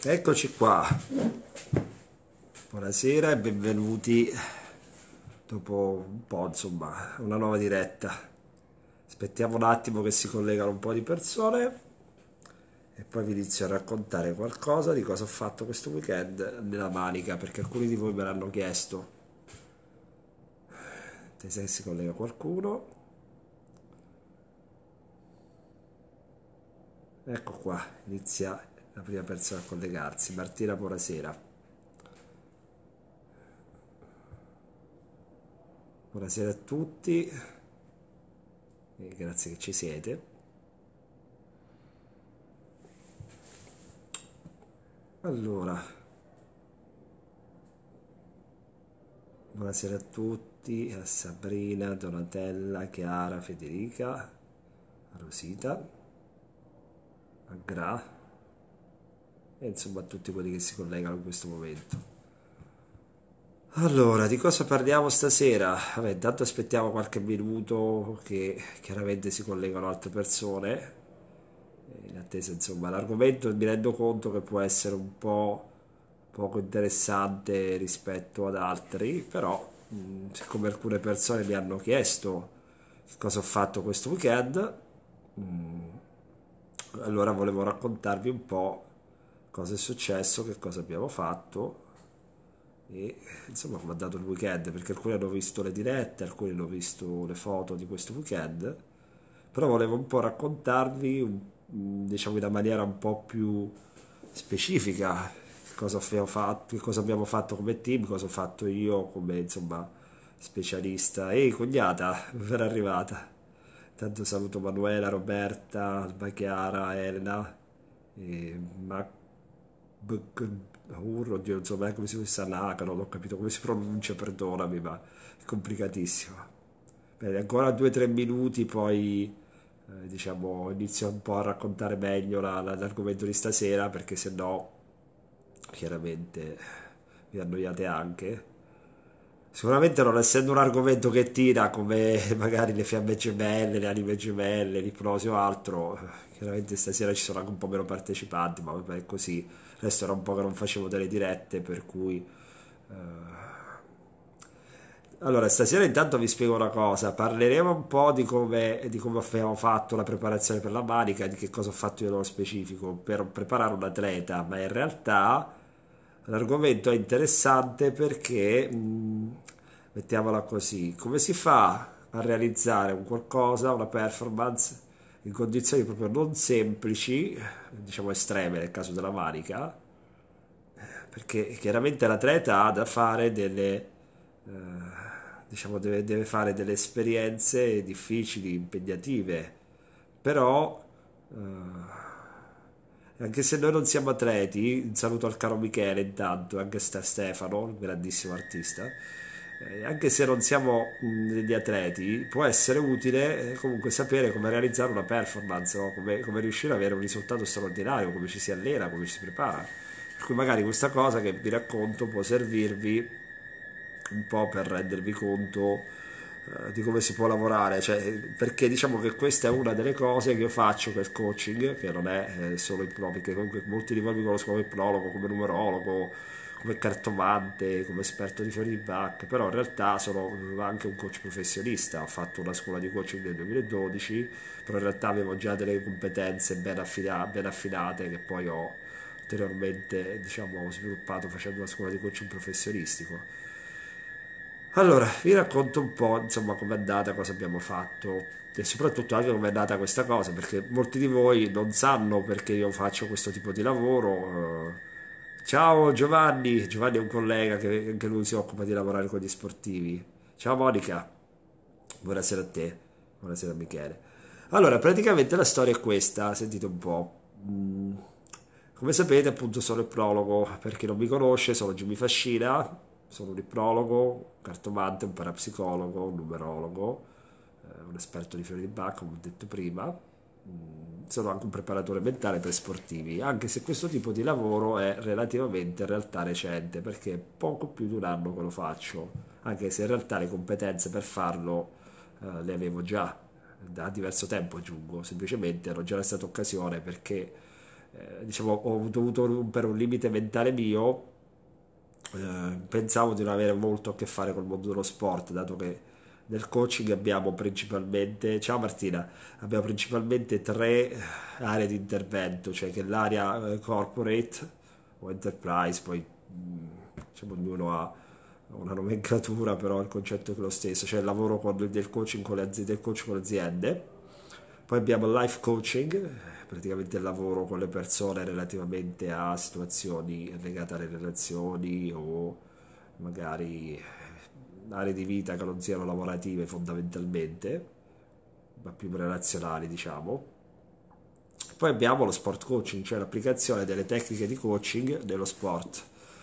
Eccoci qua, buonasera e benvenuti dopo un po' insomma una nuova diretta. Aspettiamo un attimo che si collegano un po' di persone e poi vi inizio a raccontare qualcosa di cosa ho fatto questo weekend nella manica perché alcuni di voi me l'hanno chiesto. Se si collega qualcuno. Ecco qua, inizia la prima persona a collegarsi. Martina, buonasera. Buonasera a tutti, e eh, grazie che ci siete. Allora, buonasera a tutti, a Sabrina, Donatella, Chiara, Federica, a Rosita, a Gra e insomma a tutti quelli che si collegano in questo momento. Allora, di cosa parliamo stasera? Vabbè, intanto aspettiamo qualche minuto che chiaramente si collegano altre persone. Eh, in attesa, insomma, l'argomento mi rendo conto che può essere un po' poco interessante rispetto ad altri, però mh, mm, siccome alcune persone mi hanno chiesto cosa ho fatto questo weekend, mh, mm, allora volevo raccontarvi un po' cosa è successo, che cosa abbiamo fatto e insomma come ha dato il weekend perché alcuni hanno visto le dirette, alcuni hanno visto le foto di questo weekend, però volevo un po' raccontarvi mm, diciamo in una maniera un po' più specifica cosa abbiamo fatto, cosa abbiamo fatto come team, cosa ho fatto io come insomma specialista. e cognata, ben arrivata. Tanto saluto Manuela, Roberta, Alba Chiara, Elena, e Mac Bakur, oddio, non so mai come si pronuncia Naka, non ho capito come si pronuncia, perdonami, ma è complicatissimo. Bene, ancora due o tre minuti, poi eh, diciamo inizio un po' a raccontare meglio la, la, l'argomento di stasera, perché se no, chiaramente vi annoiate anche. Sicuramente non essendo un argomento che tira come magari le fiamme gemelle, le anime gemelle, l'ipnosi o altro, chiaramente stasera ci sono anche un po' meno partecipanti, ma è così adesso era un po' che non facevo delle dirette, per cui... Eh, allora, stasera intanto vi spiego una cosa, parleremo un po' di come, di come abbiamo fatto la preparazione per la manica, di che cosa ho fatto io nello specifico per preparare un atleta, ma in realtà l'argomento è interessante perché, mh, mm, mettiamola così, come si fa a realizzare un qualcosa, una performance in condizioni proprio non semplici, diciamo estreme nel caso della manica, perché chiaramente l'atleta ha da fare delle, eh, diciamo deve, deve, fare delle esperienze difficili, impegnative, però eh, anche se noi non siamo atleti, un saluto al caro Michele intanto, anche a Stefano, un grandissimo artista, eh, anche se non siamo degli atleti, può essere utile eh, comunque sapere come realizzare una performance o come, come, riuscire ad avere un risultato straordinario, come ci si allena, come ci si prepara. Per cui magari questa cosa che vi racconto può servirvi un po' per rendervi conto eh, di come si può lavorare, cioè, perché diciamo che questa è una delle cose che io faccio per il coaching, che non è solo ipnologico, perché comunque molti di voi mi conoscono come ipnologo, come numerologo come cartomante, come esperto di fiori di Bach, però in realtà sono anche un coach professionista, ho fatto una scuola di coaching nel 2012, però in realtà avevo già delle competenze ben, affina- ben affinate che poi ho ulteriormente diciamo, sviluppato facendo una scuola di coaching professionistico. Allora, vi racconto un po' insomma com'è andata, cosa abbiamo fatto e soprattutto anche com'è andata questa cosa, perché molti di voi non sanno perché io faccio questo tipo di lavoro. Eh, Ciao Giovanni, Giovanni è un collega che anche lui si occupa di lavorare con gli sportivi. Ciao Monica, buonasera a te, buonasera a Michele. Allora, praticamente la storia è questa, sentite un po'. Mm, come sapete appunto sono il prologo, per chi non mi conosce sono Jimmy Fascina, sono un prologo, cartomante, un parapsicologo, un numerologo, eh, un esperto di fiori di Bach, come ho detto prima mm, sono anche un preparatore mentale per sportivi, anche se questo tipo di lavoro è relativamente in realtà recente, perché è poco più di un anno che lo faccio, anche se in realtà le competenze per farlo eh, le avevo già da diverso tempo, aggiungo, semplicemente ero già restata occasione perché eh, diciamo, ho dovuto rompere un limite mentale mio, eh, pensavo di non avere molto a che fare col mondo dello sport, dato che nel coaching abbiamo principalmente, ciao Martina, abbiamo principalmente tre eh, aree di intervento, cioè che l'area eh, corporate o enterprise, poi mm, diciamo ognuno ha una nomenclatura, però il concetto è lo stesso, cioè il lavoro con, del coaching con le aziende, del coach con le aziende. Poi abbiamo il life coaching, praticamente il lavoro con le persone relativamente a situazioni legate alle relazioni o magari aree di vita che non siano lavorative fondamentalmente, ma più relazionali, diciamo. Poi abbiamo lo sport coaching, cioè l'applicazione delle tecniche di coaching nello sport.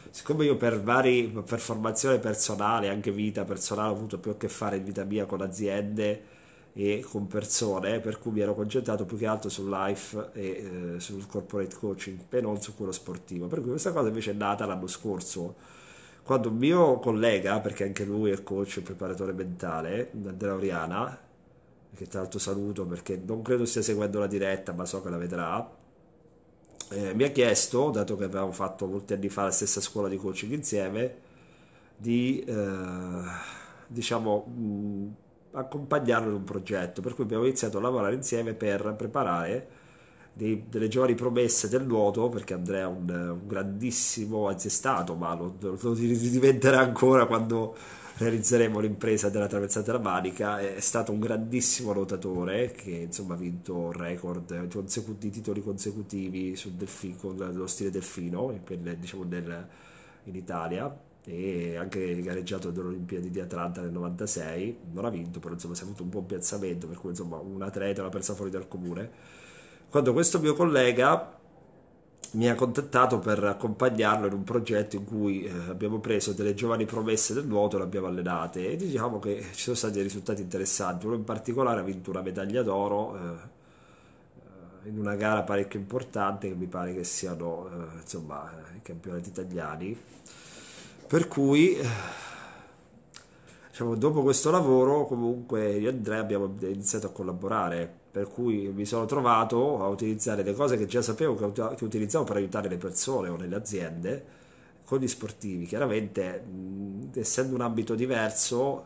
Siccome io per, vari, per formazione personale, anche vita personale, ho avuto più a che fare in vita mia con aziende e con persone, per cui mi ero concentrato più che altro sul life e eh, sul corporate coaching e non su quello sportivo. Per cui questa cosa invece è nata l'anno scorso quando un mio collega, perché anche lui è coach e preparatore mentale, Andrea Oriana, che tra l'altro saluto perché non credo stia seguendo la diretta, ma so che la vedrà, eh, mi ha chiesto, dato che avevamo fatto molti anni fa la stessa scuola di coaching insieme, di eh, diciamo mh, accompagnarlo in un progetto, per cui abbiamo iniziato a lavorare insieme per preparare dei, delle giovani promesse del nuoto, perché Andrea è un, un grandissimo, anzi è stato, ma lo, lo diventerà ancora quando realizzeremo l'impresa della traversata della Manica, è stato un grandissimo nuotatore che insomma ha vinto record di titoli consecutivi sul delfin, con lo stile delfino, per, diciamo nel, in Italia e anche gareggiato alle Olimpiadi di Atlanta nel 96, non ha vinto, però insomma si è avuto un buon piazzamento, per cui insomma un atleta l'ha persa fuori dal comune quando questo mio collega mi ha contattato per accompagnarlo in un progetto in cui eh, abbiamo preso delle giovani promesse del nuoto e le abbiamo allenate e diciamo che ci sono stati dei risultati interessanti. Uno in particolare ha vinto una medaglia d'oro eh, eh, in una gara parecchio importante che mi pare che siano eh, insomma, eh, i campionati italiani. Per cui diciamo, dopo questo lavoro comunque io e Andrea abbiamo iniziato a collaborare per cui mi sono trovato a utilizzare le cose che già sapevo che, utilizzavo per aiutare le persone o nelle aziende con gli sportivi. Chiaramente, essendo un ambito diverso,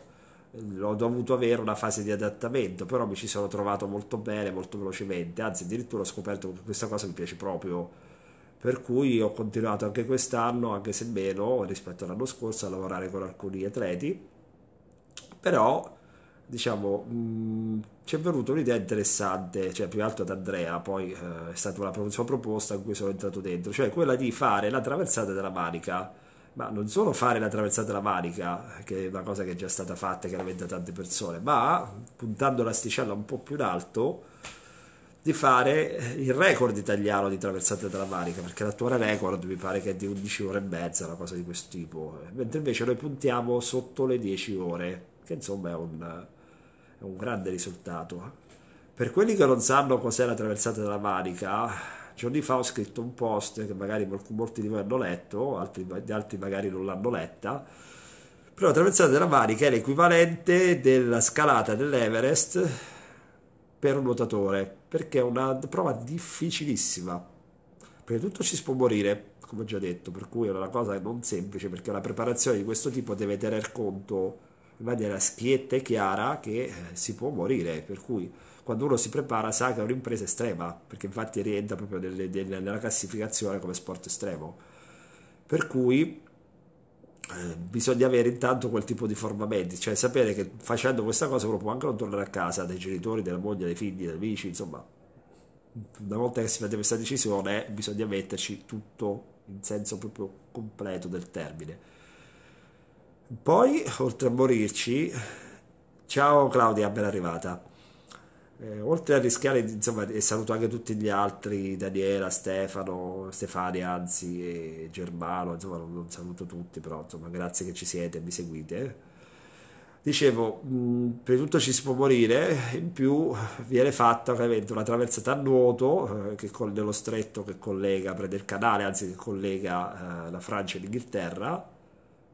ho dovuto avere una fase di adattamento, però mi ci sono trovato molto bene, molto velocemente, anzi addirittura ho scoperto che questa cosa mi piace proprio, per cui ho continuato anche quest'anno, anche se meno rispetto all'anno scorso, a lavorare con alcuni atleti, però diciamo, mm, ci è venuta un'idea interessante, cioè più che altro ad Andrea, poi eh, è stata una sua proposta in cui sono entrato dentro, cioè quella di fare la traversata della Manica, ma non solo fare la traversata della Manica, che è una cosa che è già stata fatta chiaramente da tante persone, ma puntando l'asticella un po' più in alto, di fare il record italiano di traversata della Manica, perché l'attuale record mi pare che è di 11 ore e mezza, una cosa di questo tipo, mentre invece noi puntiamo sotto le 10 ore, che insomma è un è un grande risultato. Eh. Per quelli che non sanno cos'è la traversata della Manica, giorni fa ho scritto un post che magari molti di voi hanno letto, altri, altri magari non l'hanno letta, però la traversata della Manica è l'equivalente della scalata dell'Everest per un nuotatore, perché è una prova difficilissima, Prima di tutto ci si può morire, come ho già detto, per cui è una cosa non semplice, perché la preparazione di questo tipo deve tener conto in maniera schietta e chiara che eh, si può morire, per cui quando uno si prepara sa che è un'impresa estrema, perché infatti rientra proprio nelle, nelle, nella classificazione come sport estremo. Per cui eh, bisogna avere intanto quel tipo di formamenti, cioè sapere che facendo questa cosa uno può anche non tornare a casa dai genitori, della moglie, dai figli, dagli amici, insomma, una volta che si prende questa decisione bisogna metterci tutto in senso proprio completo del termine poi, oltre a morirci, ciao Claudia, ben arrivata. Eh, oltre a rischiare, insomma, e saluto anche tutti gli altri, Daniela, Stefano, Stefania, anzi, e Germano, insomma, non, non saluto tutti, però, insomma, grazie che ci siete e mi seguite dicevo, mh, mm, per tutto ci si può morire, in più viene fatta ovviamente una traversata a nuoto eh, che con, dello stretto che collega, prende il canale, anzi che collega eh, la Francia e l'Inghilterra,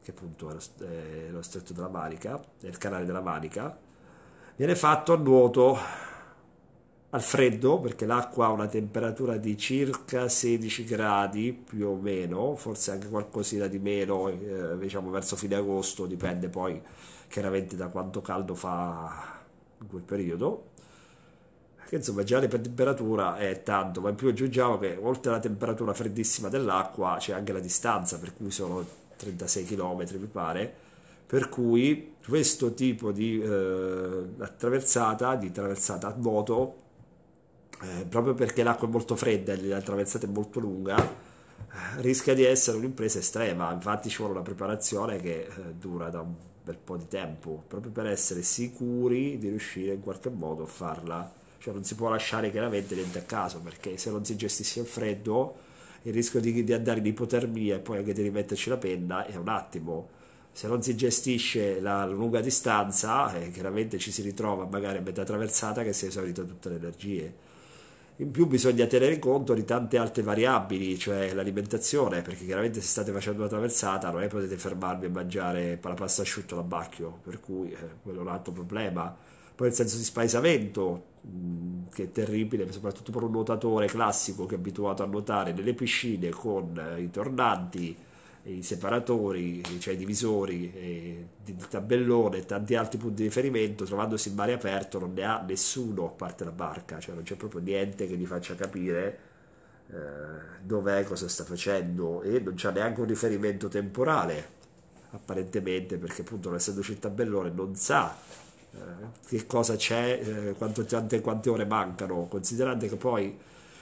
che appunto è lo, è lo stretto della Manica, è il canale della Manica, viene fatto a nuoto al freddo perché l'acqua ha una temperatura di circa 16 gradi più o meno, forse anche qualcosina di meno, eh, diciamo verso fine agosto, dipende poi chiaramente da quanto caldo fa in quel periodo. Che insomma già la temperatura è tanto, ma in più aggiungiamo che oltre alla temperatura freddissima dell'acqua c'è anche la distanza, per cui sono 36 km mi pare, per cui questo tipo di eh, attraversata, di traversata a vuoto, eh, proprio perché l'acqua è molto fredda e la traversata è molto lunga, eh, rischia di essere un'impresa estrema, infatti ci vuole una preparazione che eh, dura da un bel po' di tempo, proprio per essere sicuri di riuscire in qualche modo a farla, cioè non si può lasciare chiaramente niente a caso, perché se non si gestisce il freddo il rischio di, di andare in ipotermia e poi anche di rimetterci la penna è un attimo. Se non si gestisce la lunga distanza, eh, chiaramente ci si ritrova magari a metà traversata che si è esaurito tutte le energie. In più bisogna tenere conto di tante altre variabili, cioè l'alimentazione, perché chiaramente se state facendo una traversata non è potete fermarvi a mangiare la pasta asciutta da bacchio, per cui eh, quello è un altro problema. Poi il senso di spaesamento, che è terribile soprattutto per un nuotatore classico che è abituato a nuotare nelle piscine con eh, i tornanti, i separatori, cioè i divisori, il tabellone e tanti altri punti di riferimento, trovandosi in mare aperto non ne ha nessuno a parte la barca, cioè non c'è proprio niente che gli faccia capire eh, dov'è, cosa sta facendo e non c'è neanche un riferimento temporale apparentemente perché appunto non essendoci il tabellone non sa eh, che cosa c'è, eh, quanto, quante ore mancano, considerando che poi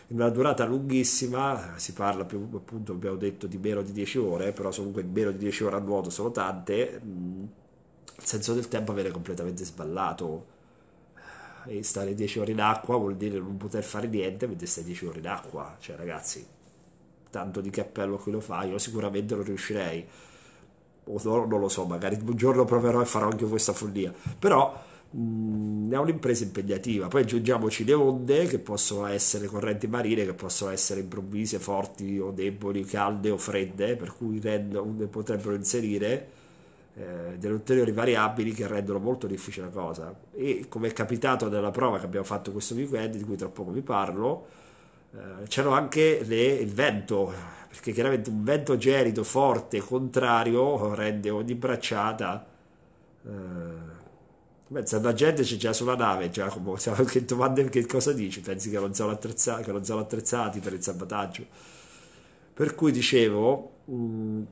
in una durata lunghissima, si parla più, appunto, abbiamo detto, di meno di 10 ore, però comunque meno di 10 ore a nuoto sono tante, mm, il senso del tempo viene completamente sballato. E stare 10 ore in acqua vuol dire non poter fare niente mentre stai 10 ore in acqua, cioè ragazzi, tanto di cappello a lo fai, io sicuramente non riuscirei o no, non lo so, magari un giorno proverò e farò anche questa follia, però mh, mm, è un'impresa impegnativa. Poi aggiungiamoci le onde che possono essere correnti marine, che possono essere improvvise, forti o deboli, calde o fredde, per cui rend- potrebbero inserire eh, delle ulteriori variabili che rendono molto difficile la cosa. E come è capitato nella prova che abbiamo fatto questo weekend, di cui tra poco vi parlo, eh, c'erano anche le, il vento perché chiaramente un vento gelido, forte, contrario, rende ogni bracciata... Eh, Pensa, la gente c'è già sulla nave, Giacomo, cioè, che domande, che cosa dici? Pensi che non sono attrezzati, non sono attrezzati per il salvataggio? Per cui dicevo... Mh, mm,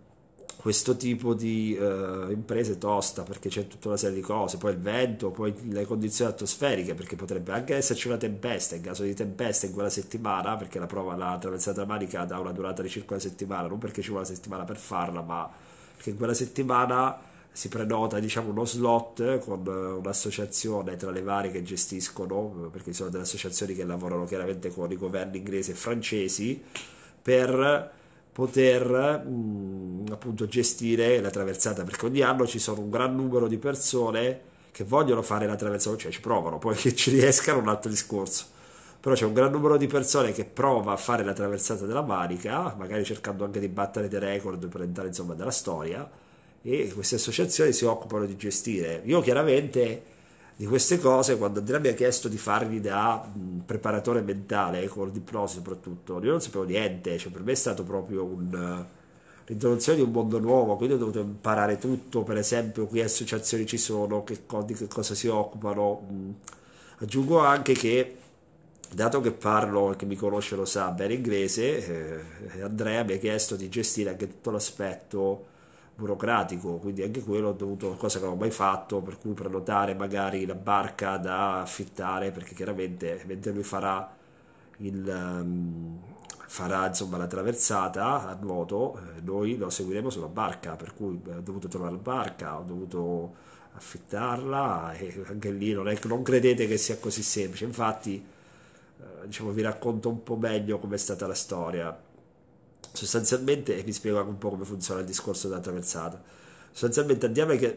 questo tipo di uh, imprese tosta perché c'è tutta una serie di cose, poi il vento, poi le condizioni atmosferiche perché potrebbe anche esserci una tempesta, in caso di tempesta in quella settimana perché la prova, la traversata manica ha una durata di circa una settimana, non perché ci vuole una settimana per farla ma perché in quella settimana si prenota diciamo uno slot con eh, un'associazione tra le varie che gestiscono perché ci sono delle associazioni che lavorano chiaramente con i governi inglesi e francesi per poter mh, mm, appunto gestire la traversata perché ogni anno ci sono un gran numero di persone che vogliono fare la traversata, cioè ci provano, poi che ci riescano un altro discorso. Però c'è un gran numero di persone che prova a fare la traversata della Manica, magari cercando anche di battere dei record per entrare insomma nella storia e queste associazioni si occupano di gestire. Io chiaramente di queste cose quando Andrea mi ha chiesto di farmi da preparatore mentale con ecco, il diploma soprattutto io non sapevo niente cioè per me è stato proprio un, eh, l'introduzione di un mondo nuovo quindi ho dovuto imparare tutto per esempio che associazioni ci sono che, di che cosa si occupano aggiungo anche che dato che parlo e che mi conosce lo sa bene inglese eh, Andrea mi ha chiesto di gestire anche tutto l'aspetto burocratico, quindi anche quello ho dovuto, cosa che non ho mai fatto, per cui prenotare magari la barca da affittare, perché chiaramente mentre lui farà, il, um, farà insomma, la traversata a nuoto, eh, noi lo seguiremo sulla barca, per cui eh, ho dovuto trovare la barca, ho dovuto affittarla e anche lì non, è, non credete che sia così semplice, infatti eh, diciamo, vi racconto un po' meglio com'è stata la storia sostanzialmente, e vi spiego anche un po' come funziona il discorso della traversata, sostanzialmente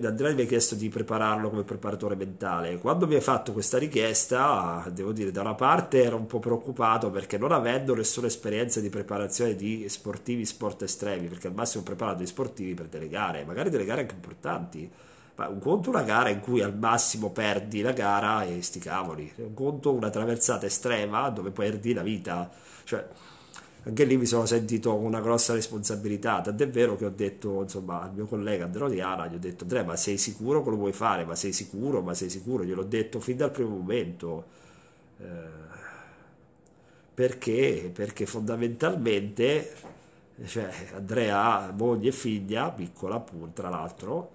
Andrea mi ha chiesto di prepararlo come preparatore mentale. Quando mi ha fatto questa richiesta, devo dire, da una parte ero un po' preoccupato perché non avendo nessuna esperienza di preparazione di sportivi sport estremi, perché al massimo ho preparato gli sportivi per delle gare, magari delle gare anche importanti. Ma un conto una gara in cui al massimo perdi la gara e sti cavoli, un conto una traversata estrema dove perdi la vita. Cioè, anche lì mi sono sentito una grossa responsabilità, tant'è vero che ho detto insomma al mio collega Andrea Diana, gli ho detto Andrea ma sei sicuro che lo vuoi fare, ma sei sicuro, ma sei sicuro, gliel'ho detto fin dal primo momento, eh, perché? Perché fondamentalmente cioè, Andrea, moglie e figlia, piccola appunto tra l'altro,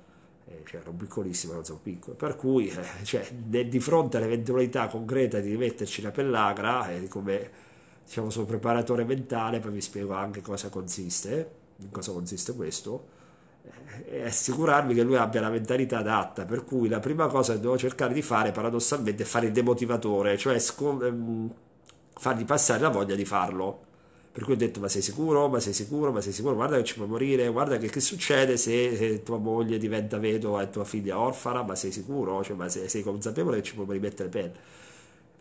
eh, cioè, ero piccolissimo, non sono piccolo, per cui eh, cioè, di fronte all'eventualità concreta di rimetterci la pellagra, eh, come diciamo, sul preparatore mentale, poi vi spiego anche cosa consiste, in cosa consiste questo, eh, e assicurarmi che lui abbia la mentalità adatta, per cui la prima cosa che devo cercare di fare paradossalmente è fare il demotivatore, cioè scu- ehm, fargli passare la voglia di farlo. Per cui ho detto: Ma sei sicuro? Ma sei sicuro? Ma sei sicuro? Guarda che ci puoi morire. Guarda che, che succede se, se, tua moglie diventa vedova e tua figlia orfana. Ma sei sicuro? Cioè, ma sei, sei consapevole che ci puoi rimettere pelle?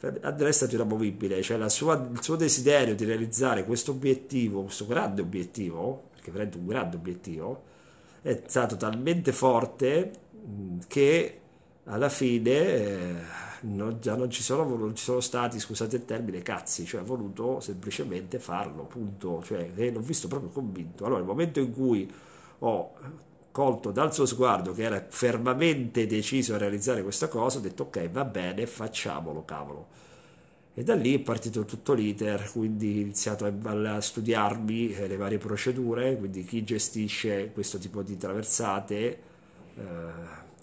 Adele è stato inamovibile, cioè sua, il suo desiderio di realizzare questo obiettivo, questo grande obiettivo, perché veramente un grande obiettivo, è stato talmente forte mm, che alla fine eh, non, non, ci sono, non, ci sono, stati, scusate il termine, cazzi, cioè ha voluto semplicemente farlo, punto, cioè eh, l'ho visto proprio convinto. Allora, il momento in cui ho colto dal suo sguardo che era fermamente deciso a realizzare questa cosa, ho detto ok, va bene, facciamolo, cavolo. E da lì è partito tutto l'iter, quindi ho iniziato a, studiarmi eh, le varie procedure, quindi chi gestisce questo tipo di traversate, eh,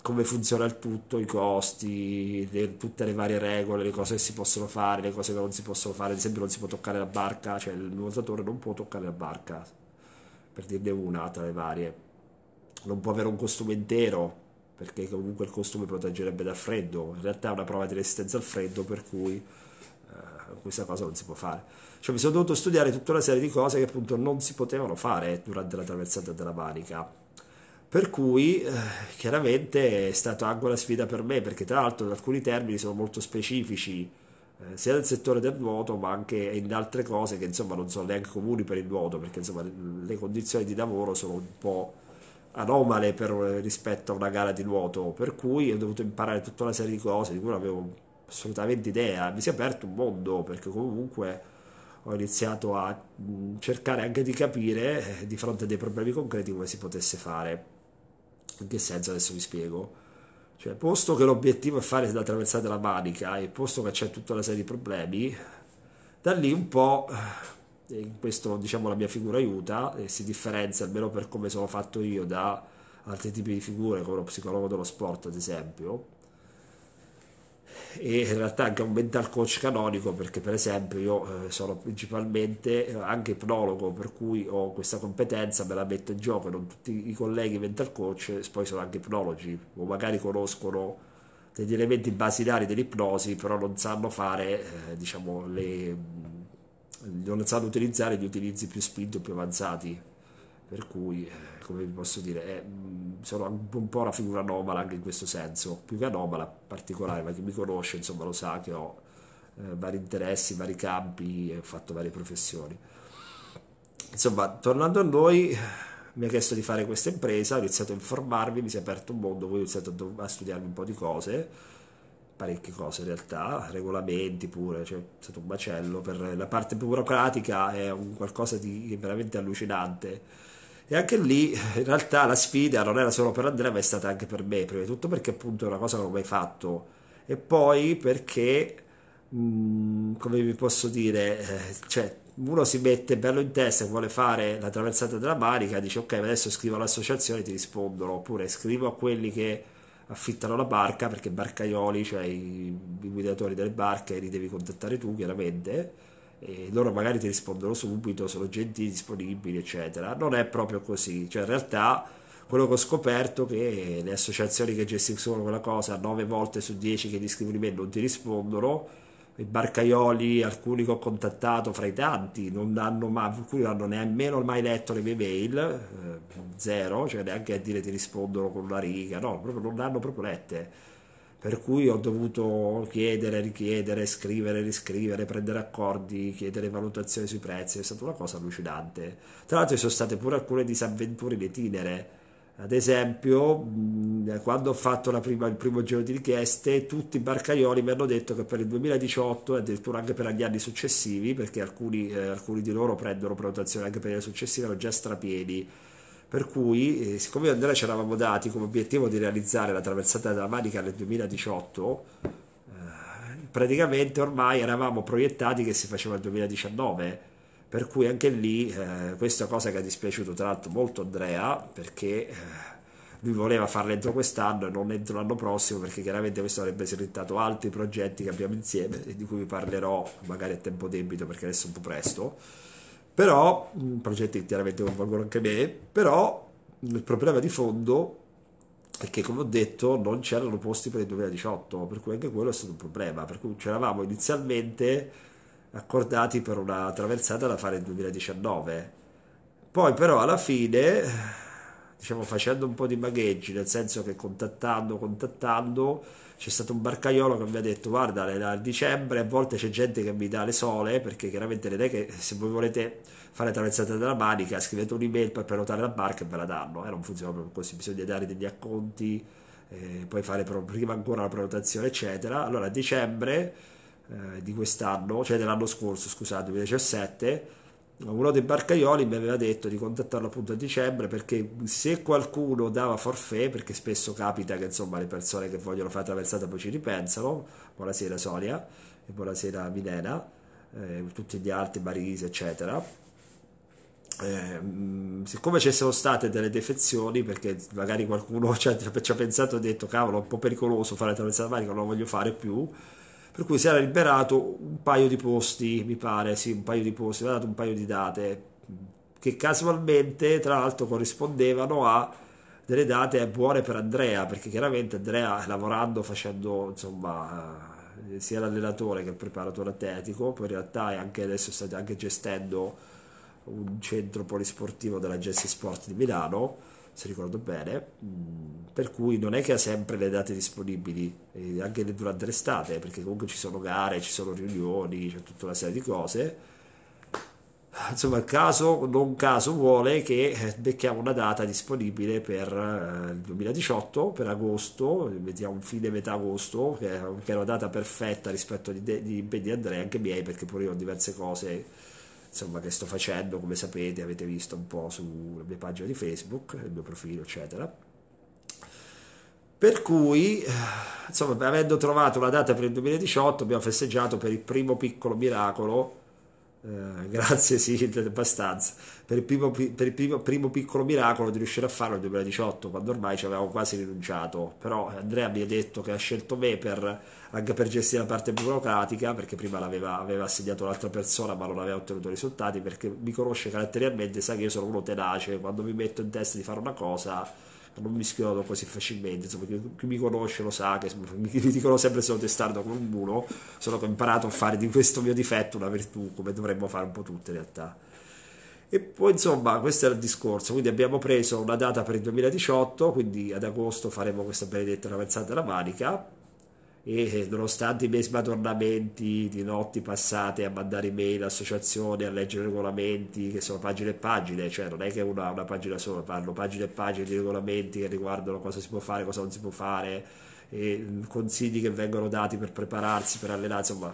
come funziona il tutto, i costi, le, tutte le varie regole, le cose che si possono fare, le cose che non si possono fare, ad esempio non si può toccare la barca, cioè il nuotatore non può toccare la barca, per dirne una tra le varie non può avere un costume intero perché comunque il costume proteggerebbe dal freddo, in realtà è una prova di resistenza al freddo per cui eh, questa cosa non si può fare. Cioè mi sono dovuto studiare tutta una serie di cose che appunto non si potevano fare durante la traversata della Manica. Per cui eh, chiaramente è stata anche una sfida per me, perché tra l'altro alcuni termini sono molto specifici, eh, sia nel settore del nuoto, ma anche in altre cose che insomma non sono neanche comuni per il nuoto, perché insomma le condizioni di lavoro sono un po' anomale per, eh, rispetto a una gara di nuoto, per cui ho dovuto imparare tutta una serie di cose di cui non avevo assolutamente idea. Mi si è aperto un mondo perché comunque ho iniziato a mm, cercare anche di capire eh, di fronte a dei problemi concreti come si potesse fare. In che senso adesso vi spiego? Cioè, posto che l'obiettivo è fare la traversata della Manica e posto che c'è tutta una serie di problemi, da lì un po' eh, in questo diciamo la mia figura aiuta e si differenzia almeno per come sono fatto io da altri tipi di figure come lo psicologo dello sport ad esempio e in realtà anche un mental coach canonico perché per esempio io eh, sono principalmente eh, anche ipnologo per cui ho questa competenza me la metto in gioco non tutti i colleghi mental coach poi sono anche ipnologi o magari conoscono degli elementi basilari dell'ipnosi però non sanno fare eh, diciamo le iniziato ad utilizzare gli utilizzi più spinti o più avanzati. Per cui, eh, come vi posso dire, è, eh, sono un po' una figura anomala anche in questo senso, più che anomala, particolare, ma chi mi conosce insomma lo sa che ho eh, vari interessi, vari campi e ho fatto varie professioni. Insomma, tornando a noi, mi ha chiesto di fare questa impresa, ho iniziato a informarmi, mi si è aperto un mondo, poi ho iniziato a studiarmi un po' di cose parecchie cose in realtà, regolamenti pure, cioè è stato un macello per la parte burocratica è un qualcosa di veramente allucinante. E anche lì in realtà la sfida non era solo per Andrea, ma è stata anche per me, prima di tutto perché appunto è una cosa che non ho mai fatto e poi perché, mh, mm, come vi posso dire, eh, cioè uno si mette bello in testa vuole fare la traversata della Manica, dice ok, adesso scrivo all'associazione e ti rispondono, oppure scrivo a quelli che affittano la barca perché barcaioli, cioè i, i guidatori delle barche, li devi contattare tu chiaramente e loro magari ti rispondono subito, sono gentili, disponibili, eccetera. Non è proprio così, cioè in realtà quello che ho scoperto è che le associazioni che gestiscono quella cosa 9 volte su 10 che ti scrivono me non ti rispondono i barcaioli, alcuni che ho contattato fra i tanti, non hanno, ma, non hanno nemmeno mai letto le mie mail, eh, zero, cioè neanche a dire ti rispondono con una riga, no, proprio, non l'hanno proprio lette. Per cui ho dovuto chiedere, richiedere, scrivere, riscrivere, prendere accordi, chiedere valutazioni sui prezzi, è stata una cosa allucinante. Tra l'altro ci sono state pure alcune disavventure in itinere, ad esempio, quando ho fatto prima, il primo giro di richieste, tutti i barcaioli mi hanno detto che per il 2018 e addirittura anche per gli anni successivi, perché alcuni, eh, alcuni di loro prendono prenotazione anche per gli anni successivi, erano già strapieni. Per cui, eh, siccome io e Andrea ci eravamo dati come obiettivo di realizzare la traversata della Manica nel 2018, eh, praticamente ormai eravamo proiettati che si faceva il 2019 per cui anche lì eh, questa cosa che ha dispiaciuto tra l'altro molto Andrea perché eh, lui voleva farla entro quest'anno e non entro l'anno prossimo perché chiaramente questo avrebbe slittato altri progetti che abbiamo insieme di cui vi parlerò magari a tempo debito perché adesso è un po' presto però mm, progetti che chiaramente coinvolgono anche me però il problema di fondo è che come ho detto non c'erano posti per il 2018 per cui anche quello è stato un problema per cui c'eravamo inizialmente accordati per una traversata da fare nel 2019. Poi però alla fine, diciamo facendo un po' di magheggi, nel senso che contattando, contattando, c'è stato un barcaiolo che mi ha detto guarda a dicembre a volte c'è gente che mi dà le sole perché chiaramente non è che se voi volete fare la traversata della manica scrivete un'email per prenotare la barca e ve la danno, eh, non funziona proprio così, bisogna dare degli acconti, eh, poi fare prima ancora la prenotazione eccetera. Allora a dicembre eh, di quest'anno, cioè dell'anno scorso, scusate, 2017, uno dei barcaioli mi aveva detto di contattarlo appunto a dicembre perché se qualcuno dava forfè, perché spesso capita che insomma le persone che vogliono fare traversata poi ci ripensano, buonasera Sonia e buonasera Milena, eh, tutti gli altri, Marise eccetera, eh, mm, siccome ci sono state delle defezioni perché magari qualcuno ci ha, ci ha pensato e ha detto cavolo è un po' pericoloso fare la traversata manica non lo voglio fare più per cui si era liberato un paio di posti, mi pare, sì, un paio di posti, mi ha dato un paio di date, che casualmente, tra l'altro, corrispondevano a delle date buone per Andrea, perché chiaramente Andrea lavorando, facendo, insomma eh, sia l'allenatore che il preparatore atletico, poi in realtà è anche adesso state anche gestendo un centro polisportivo della Jesse Sport di Milano se ricordo bene, mm, per cui non è che ha sempre le date disponibili, eh, anche durante l'estate, perché comunque ci sono gare, ci sono riunioni, c'è tutta una serie di cose. Insomma, il caso, non caso vuole che eh, becchiamo una data disponibile per eh, il 2018, per agosto, mettiamo fine metà agosto, che è una data perfetta rispetto agli impegni di Andrea, anche miei, perché pure io ho diverse cose insomma, che sto facendo, come sapete, avete visto un po' sulla mia pagina di Facebook, il mio profilo, eccetera. Per cui, eh, insomma, avendo trovato la data per il 2018, abbiamo festeggiato per il primo piccolo miracolo eh, grazie, sì, abbastanza. Per il, primo, per il primo, primo, piccolo miracolo di riuscire a farlo nel 2018, quando ormai ci avevamo quasi rinunciato. Però Andrea mi ha detto che ha scelto me per, anche per gestire la parte burocratica, perché prima l'aveva assegnato un'altra persona ma non aveva ottenuto risultati, perché mi conosce caratterialmente, sa che io sono uno tenace, quando mi metto in testa di fare una cosa Esatto, non mi schiodo così facilmente, insomma, chi, chi, mi conosce lo sa che mi dicono sempre sono testardo con un muro, solo che ho imparato a fare di questo mio difetto una virtù, come dovremmo fare un po' tutti in realtà. E poi insomma questo era il discorso, quindi abbiamo preso una data per il 2018, quindi ad agosto faremo questa benedetta traversata della manica, e nonostante i miei smadornamenti di notti passate a mandare email all'associazione, a leggere regolamenti che sono pagine e pagine, cioè non è che una, una pagina sola, parlo pagine e pagine di regolamenti che riguardano cosa si può fare, cosa non si può fare, mm, consigli che vengono dati per prepararsi, per allenare, insomma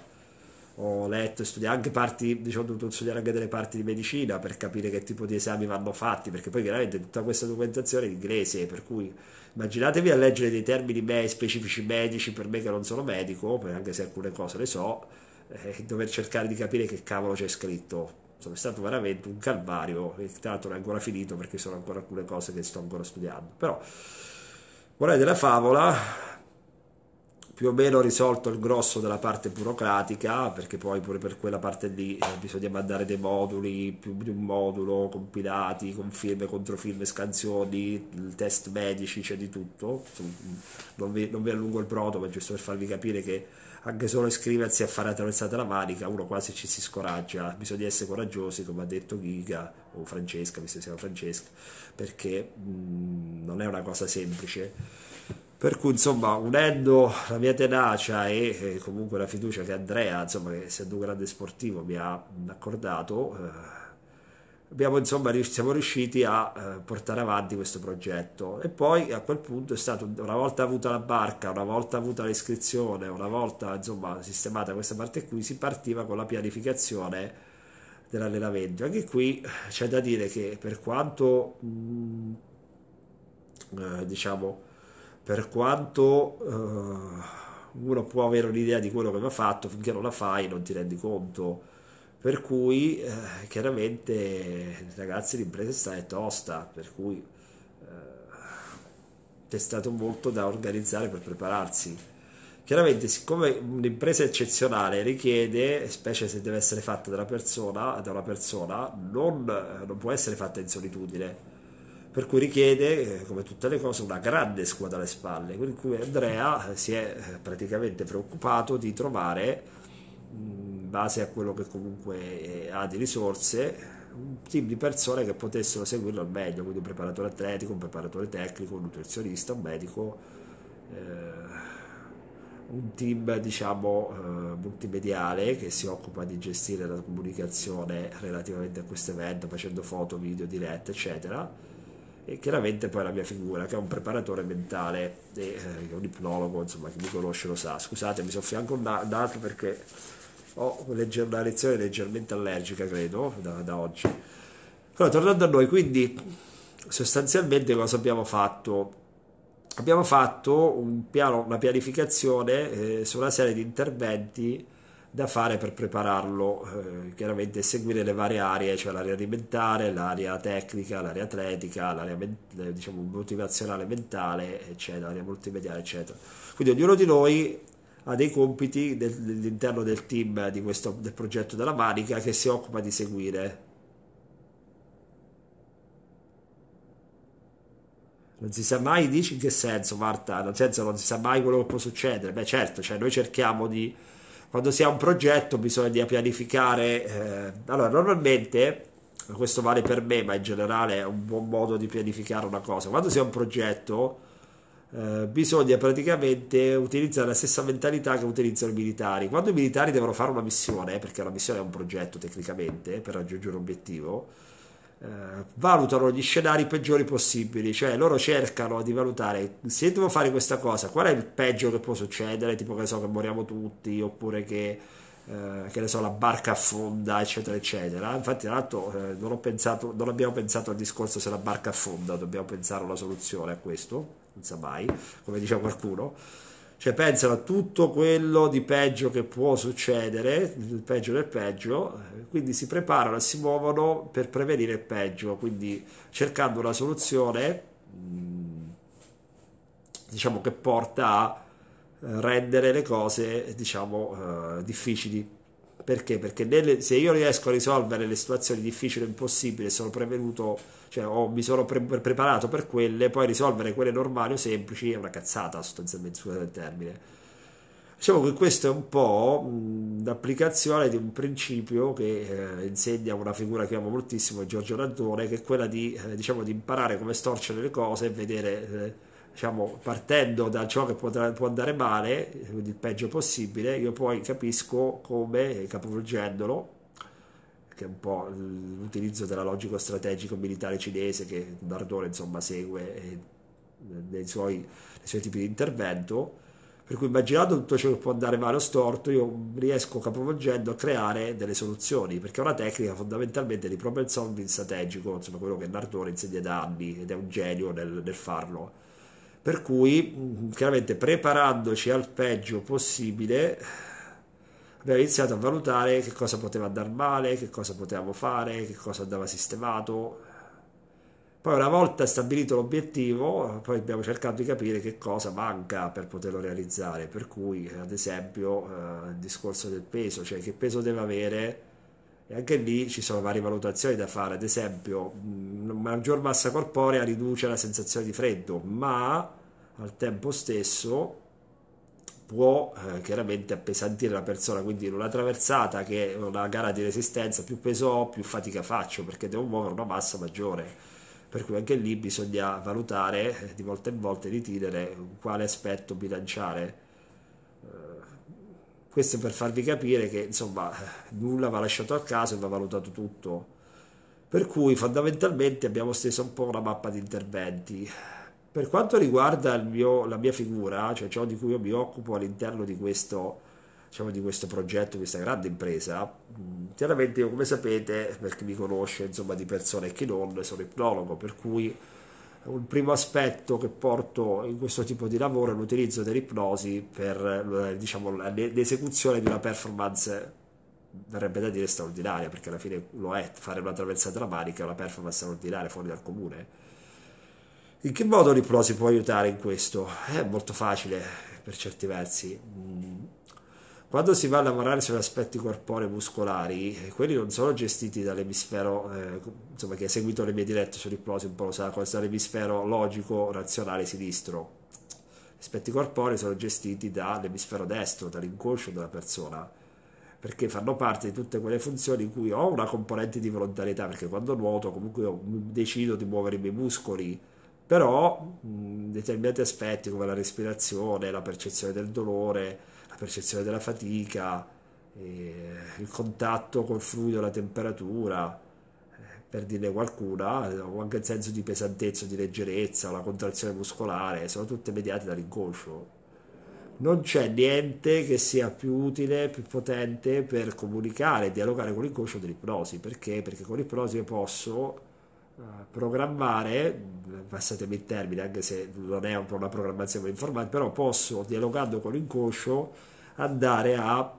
ho letto e studiato anche parti, diciamo, ho dovuto studiare anche delle parti di medicina per capire che tipo di esami vanno fatti, perché poi chiaramente tutta questa documentazione è in inglese, per cui immaginatevi a leggere dei termini me- specifici medici per me che non sono medico, anche se alcune cose le so, e eh, dover cercare di capire che cavolo c'è scritto. Insomma, è stato veramente un calvario, e tra l'altro non è ancora finito perché sono ancora alcune cose che sto ancora studiando. Però, vorrei della favola più o meno risolto il grosso della parte burocratica, perché poi pure per quella parte lì eh, bisogna mandare dei moduli, più di un modulo, compilati, con firme, controfirme, scansioni, test medici, c'è di tutto. Non vi, non vi allungo il brodo, ma giusto per farvi capire che anche solo iscriversi a fare la la manica, uno quasi ci si scoraggia, bisogna essere coraggiosi, come ha detto Giga o Francesca, visto che siamo Francesca, perché mh, mm, non è una cosa semplice per cui, insomma, unendo la mia tenacia e, e comunque la fiducia che Andrea, insomma, che essendo un grande sportivo, mi ha accordato, eh, abbiamo, insomma, siamo riusciti a eh, portare avanti questo progetto. E poi a quel punto è stato, una volta avuta la barca, una volta avuta l'iscrizione, una volta insomma, sistemata questa parte qui, si partiva con la pianificazione dell'allenamento. Anche qui c'è da dire che per quanto mh, mm, eh, diciamo per quanto eh, uno può avere un'idea di quello che va fatto, finché non la fai non ti rendi conto. Per cui eh, chiaramente ragazzi l'impresa è tosta, per cui eh, c'è stato molto da organizzare per prepararsi. Chiaramente siccome un'impresa eccezionale richiede, specie se deve essere fatta da una persona, da una persona non, non può essere fatta in solitudine per cui richiede, eh, come tutte le cose, una grande squadra alle spalle, per cui Andrea eh, si è eh, praticamente preoccupato di trovare, in base a quello che comunque ha di risorse, un team di persone che potessero seguirlo al meglio, quindi un preparatore atletico, un preparatore tecnico, un nutrizionista, un medico, eh, un team diciamo eh, multimediale che si occupa di gestire la comunicazione relativamente a questo evento, facendo foto, video, dirette, eccetera e chiaramente poi la mia figura che è un preparatore mentale e eh, un ipnologo insomma chi mi conosce lo sa scusate mi soffianco un dato perché ho una lezione leggermente allergica credo da, da oggi allora tornando a noi quindi sostanzialmente cosa abbiamo fatto abbiamo fatto un piano, una pianificazione eh, su una serie di interventi da fare per prepararlo, eh, chiaramente seguire le varie aree, cioè l'area alimentare, l'area tecnica, l'area atletica, l'area eh, diciamo, motivazionale mentale, eccetera, l'area multimediale, eccetera. Quindi ognuno di noi ha dei compiti all'interno del team questo, del progetto della manica che si occupa di seguire. Non si sa mai, dici in che senso Marta, nel senso non si sa mai quello che può succedere. Beh certo, cioè noi cerchiamo di quando si ha un progetto bisogna pianificare. Eh, allora, normalmente, questo vale per me, ma in generale è un buon modo di pianificare una cosa. Quando si ha un progetto, eh, bisogna praticamente utilizzare la stessa mentalità che utilizzano i militari. Quando i militari devono fare una missione, perché la missione è un progetto tecnicamente per raggiungere un obiettivo, eh, valutano gli scenari peggiori possibili, cioè loro cercano di valutare se devo fare questa cosa, qual è il peggio che può succedere, tipo che so che moriamo tutti oppure che eh, che ne so, la barca affonda, eccetera, eccetera. Infatti, tra l'altro, eh, non, pensato, non, abbiamo pensato al discorso se la barca affonda, dobbiamo pensare a una soluzione a questo, non sa mai, come dice qualcuno cioè pensano a tutto quello di peggio che può succedere, il peggio del peggio, eh, quindi si preparano e si muovono per prevenire il peggio, quindi cercando una soluzione mm, diciamo che porta a eh, rendere le cose diciamo eh, difficili. Perché? Perché nelle, se io riesco a risolvere le situazioni difficili o impossibili, sono prevenuto, cioè o mi sono pre- preparato per quelle, poi risolvere quelle normali o semplici è una cazzata sostanzialmente, scusate il termine. Diciamo che questo è un po' l'applicazione di un principio che eh, insegna una figura che amo moltissimo, Giorgio Nantone, che è quella di, eh, diciamo, di imparare come storcere le cose e vedere... Eh, diciamo, partendo da ciò che potrà, può andare male, il peggio possibile, io poi capisco come, capovolgendolo, che è un po' l'utilizzo della logica strategico militare cinese che Nardone insomma segue eh, nei suoi, nei suoi tipi di intervento, per cui immaginando tutto ciò che può andare male o storto, io riesco capovolgendo a creare delle soluzioni, perché è una tecnica fondamentalmente di problem solving strategico, insomma quello che Nardone insegna da anni ed è un genio nel, nel farlo per cui mm, chiaramente preparandoci al peggio possibile abbiamo iniziato a valutare che cosa poteva andare male, che cosa potevamo fare, che cosa andava sistemato. Poi una volta stabilito l'obiettivo, poi abbiamo cercato di capire che cosa manca per poterlo realizzare, per cui ad esempio eh, il discorso del peso, cioè che peso deve avere e anche lì ci sono varie valutazioni da fare, ad esempio, mm, una maggior massa corporea riduce la sensazione di freddo, ma al tempo stesso può eh, chiaramente appesantire la persona, quindi in una traversata che è una gara di resistenza, più peso ho, più fatica faccio perché devo muovere una massa maggiore. Per cui anche lì bisogna valutare eh, di volta in volta in itinere quale aspetto bilanciare questo per farvi capire che insomma nulla va lasciato a caso e va valutato tutto. Per cui fondamentalmente abbiamo steso un po' una mappa di interventi. Per quanto riguarda mio, la mia figura, cioè ciò di cui io mi occupo all'interno di questo, diciamo, di questo progetto, questa grande impresa, chiaramente io come sapete, per chi mi conosce, insomma di persone e chi non, sono ipnologo, per cui un primo aspetto che porto in questo tipo di lavoro è l'utilizzo dell'ipnosi per eh, diciamo, l'esecuzione di una performance verrebbe da dire straordinaria perché alla fine lo è fare una traversa drammatica è una performance straordinaria fuori dal comune in che modo l'ipnosi può aiutare in questo? è molto facile per certi versi mm, quando si va a lavorare sugli aspetti corporei muscolari, eh, quelli non sono gestiti dall'emisfero, eh, insomma, chi ha seguito le mie dirette sull'ipnosi un po' lo sa, questo dall'emisfero logico, razionale sinistro. Gli aspetti corporei sono gestiti dall'emisfero destro, dall'inconscio della persona, perché fanno parte di tutte quelle funzioni in cui ho una componente di volontarietà, perché quando nuoto comunque mm, decido di muovere i miei muscoli, però mh, mm, determinati aspetti come la respirazione, la percezione del dolore, percezione della fatica, il contatto col fluido, la temperatura, eh, per dirne qualcuna, o anche il senso di pesantezza, di leggerezza, la contrazione muscolare, sono tutte mediate dall'inconscio. Non c'è niente che sia più utile, più potente per comunicare dialogare con l'inconscio dell'ipnosi. Perché? Perché con l'ipnosi io posso eh, programmare, passatemi il termine, anche se non è una programmazione informatica, però posso, dialogando con l'inconscio, andare a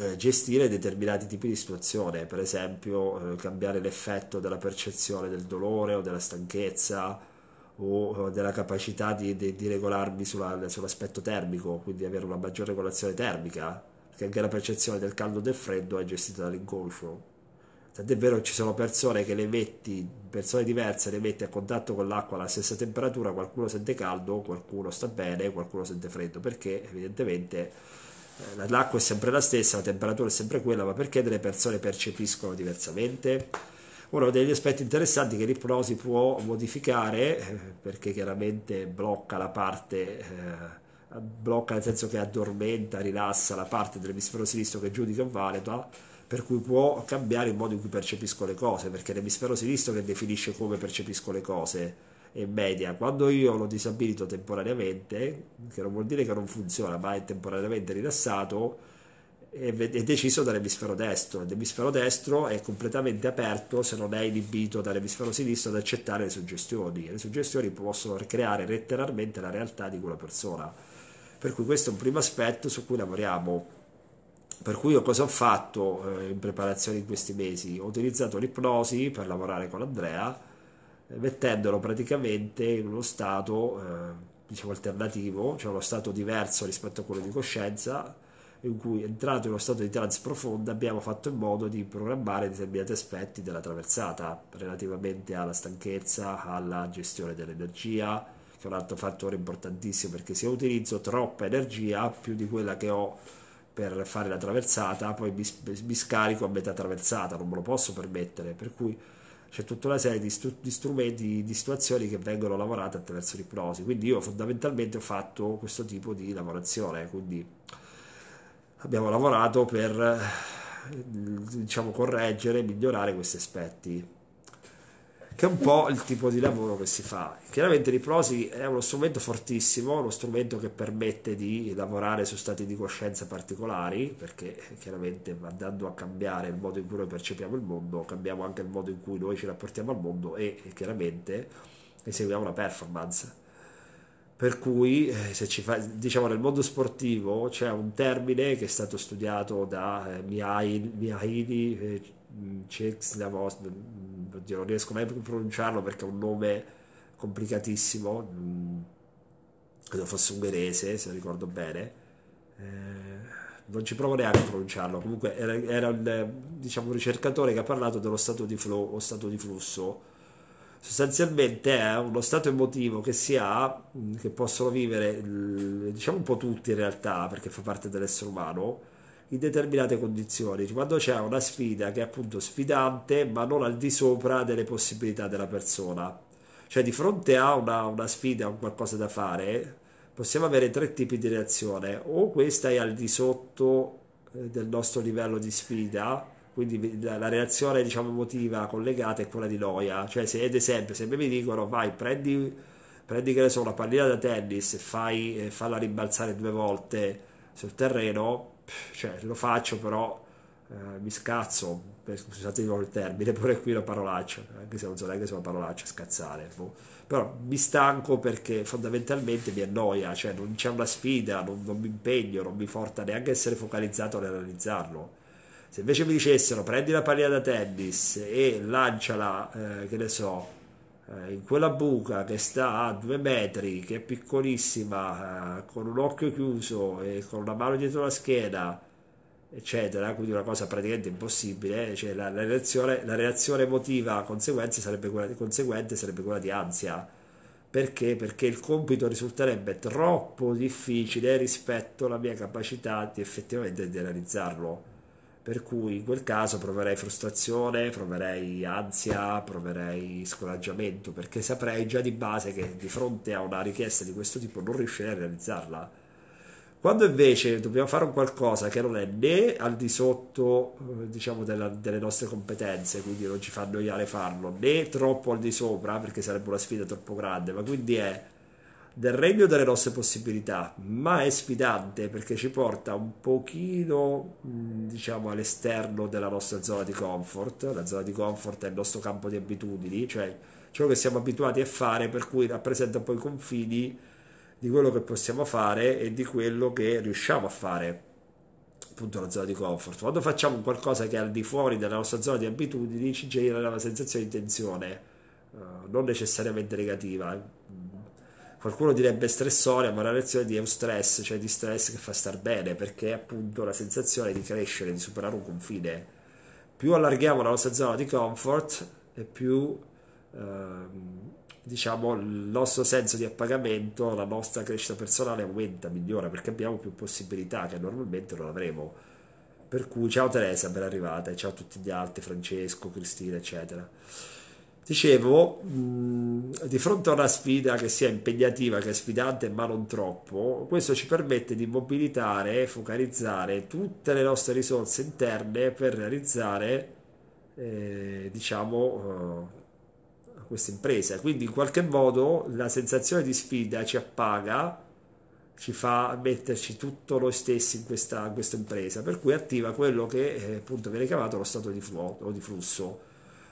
eh, gestire determinati tipi di situazione, per esempio eh, cambiare l'effetto della percezione del dolore o della stanchezza o, o della capacità di, di, di regolarmi sulla, sull'aspetto termico, quindi avere una maggiore regolazione termica, perché anche la percezione del caldo e del freddo è gestita dall'inconscio. Tant'è vero che ci sono persone che le metti, persone diverse, le metti a contatto con l'acqua alla stessa temperatura, qualcuno sente caldo, qualcuno sta bene, qualcuno sente freddo, perché evidentemente eh, l'acqua è sempre la stessa, la temperatura è sempre quella, ma perché delle persone percepiscono diversamente? Uno degli aspetti interessanti che l'ipnosi può modificare, eh, perché chiaramente blocca la parte, eh, blocca nel senso che addormenta, rilassa la parte dell'emisfero sinistro che giudica o valuta, per cui può cambiare il modo in cui percepisco le cose, perché è l'emisfero sinistro che definisce come percepisco le cose e media. Quando io lo disabilito temporaneamente, che non vuol dire che non funziona, ma è temporaneamente rilassato, è, è deciso dall'emisfero destro. L'emisfero destro è completamente aperto se non è inibito dall'emisfero sinistro ad accettare le suggestioni. Le suggestioni possono creare letteralmente la realtà di quella persona. Per cui questo è un primo aspetto su cui lavoriamo per cui io cosa ho fatto eh, in preparazione in questi mesi? Ho utilizzato l'ipnosi per lavorare con Andrea, eh, mettendolo praticamente in uno stato eh, diciamo alternativo, cioè uno stato diverso rispetto a quello di coscienza, in cui entrato in uno stato di trance profonda abbiamo fatto in modo di programmare determinati aspetti della traversata relativamente alla stanchezza, alla gestione dell'energia, che è un altro fattore importantissimo perché se utilizzo troppa energia, più di quella che ho per fare la traversata, poi mi, scarico a metà traversata, non me lo posso permettere, per cui c'è tutta una serie di, stru- di strumenti, di situazioni che vengono lavorate attraverso l'ipnosi, quindi io fondamentalmente ho fatto questo tipo di lavorazione, quindi abbiamo lavorato per eh, diciamo correggere, migliorare questi aspetti che è un po' il tipo di lavoro che si fa. Chiaramente l'ipnosi è uno strumento fortissimo, uno strumento che permette di lavorare su stati di coscienza particolari, perché chiaramente andando a cambiare il modo in cui noi percepiamo il mondo, cambiamo anche il modo in cui noi ci rapportiamo al mondo e, chiaramente eseguiamo una performance per cui eh, se ci fa, diciamo nel mondo sportivo c'è un termine che è stato studiato da eh, Mihaili, Mihaili eh, Mm, Cexlavos, mm, oddio, non riesco mai a pronunciarlo perché è un nome complicatissimo, mm, credo fosse ungherese se ricordo bene, eh, non ci provo neanche a pronunciarlo, comunque era, era un, diciamo, un ricercatore che ha parlato dello stato di flow o stato di flusso, sostanzialmente è uno stato emotivo che si ha, che possono vivere diciamo un po' tutti in realtà perché fa parte dell'essere umano, in determinate condizioni, quando c'è una sfida che è appunto sfidante ma non al di sopra delle possibilità della persona. Cioè di fronte a una, una sfida, a un qualcosa da fare, possiamo avere tre tipi di reazione, o questa è al di sotto eh, del nostro livello di sfida, quindi la, reazione diciamo emotiva collegata è quella di noia, cioè se ad esempio se mi dicono vai prendi, prendi che ne so, una pallina da tennis e fai, eh, falla rimbalzare due volte sul terreno, cioè, lo faccio però eh, mi scazzo, scusate il termine, pure qui la parolaccia, anche se non so neanche se è una parolaccia, scazzare, boh. però mi stanco perché fondamentalmente mi annoia, cioè non c'è una sfida, non, non mi impegno, non mi porta neanche a essere focalizzato realizzarlo. Se invece mi dicessero prendi la pallina da tennis e lanciala, eh, che ne so, eh, in quella buca che sta a due metri, che è piccolissima, eh, con un occhio chiuso e con una mano dietro la schiena, eccetera, quindi una cosa praticamente impossibile, eh, cioè la, la, reazione, la reazione, emotiva conseguente sarebbe, quella, conseguente sarebbe quella di ansia. Perché? Perché il compito risulterebbe troppo difficile rispetto alla mia capacità di effettivamente di realizzarlo. Per cui in quel caso proverei frustrazione, proverei ansia, proverei scoraggiamento, perché saprei già di base che di fronte a una richiesta di questo tipo non riuscirei a realizzarla. Quando invece dobbiamo fare un qualcosa che non è né al di sotto eh, diciamo, della, delle nostre competenze, quindi non ci fa annoiare farlo, né troppo al di sopra, perché sarebbe una sfida troppo grande, ma quindi è del regno delle nostre possibilità, ma è sfidante perché ci porta un pochino, mm, diciamo, all'esterno della nostra zona di comfort. La zona di comfort è il nostro campo di abitudini, cioè ciò che siamo abituati a fare, per cui rappresenta poi i confini di quello che possiamo fare e di quello che riusciamo a fare appunto la zona di comfort. Quando facciamo qualcosa che è al di fuori della nostra zona di abitudini, ci genera una sensazione di tensione, eh, non necessariamente negativa, qualcuno direbbe stressoria, ma una reazione di eustress, cioè di stress che fa star bene, perché è appunto la sensazione di crescere, di superare un confine. Più allarghiamo la nostra zona di comfort e più ehm, diciamo il nostro senso di appagamento, la nostra crescita personale aumenta, migliora, perché abbiamo più possibilità che normalmente non avremo. Per cui ciao Teresa, ben arrivata, e ciao a tutti gli altri, Francesco, Cristina, eccetera. Dicevo, mh, di fronte a una sfida che sia impegnativa, che è sfidante, ma non troppo, questo ci permette di mobilitare e focalizzare tutte le nostre risorse interne per realizzare, eh, diciamo, eh, questa impresa. Quindi in qualche modo la sensazione di sfida ci appaga, ci fa metterci tutto noi stessi in questa, in questa impresa, per cui attiva quello che eh, appunto viene chiamato lo stato di, flu- di flusso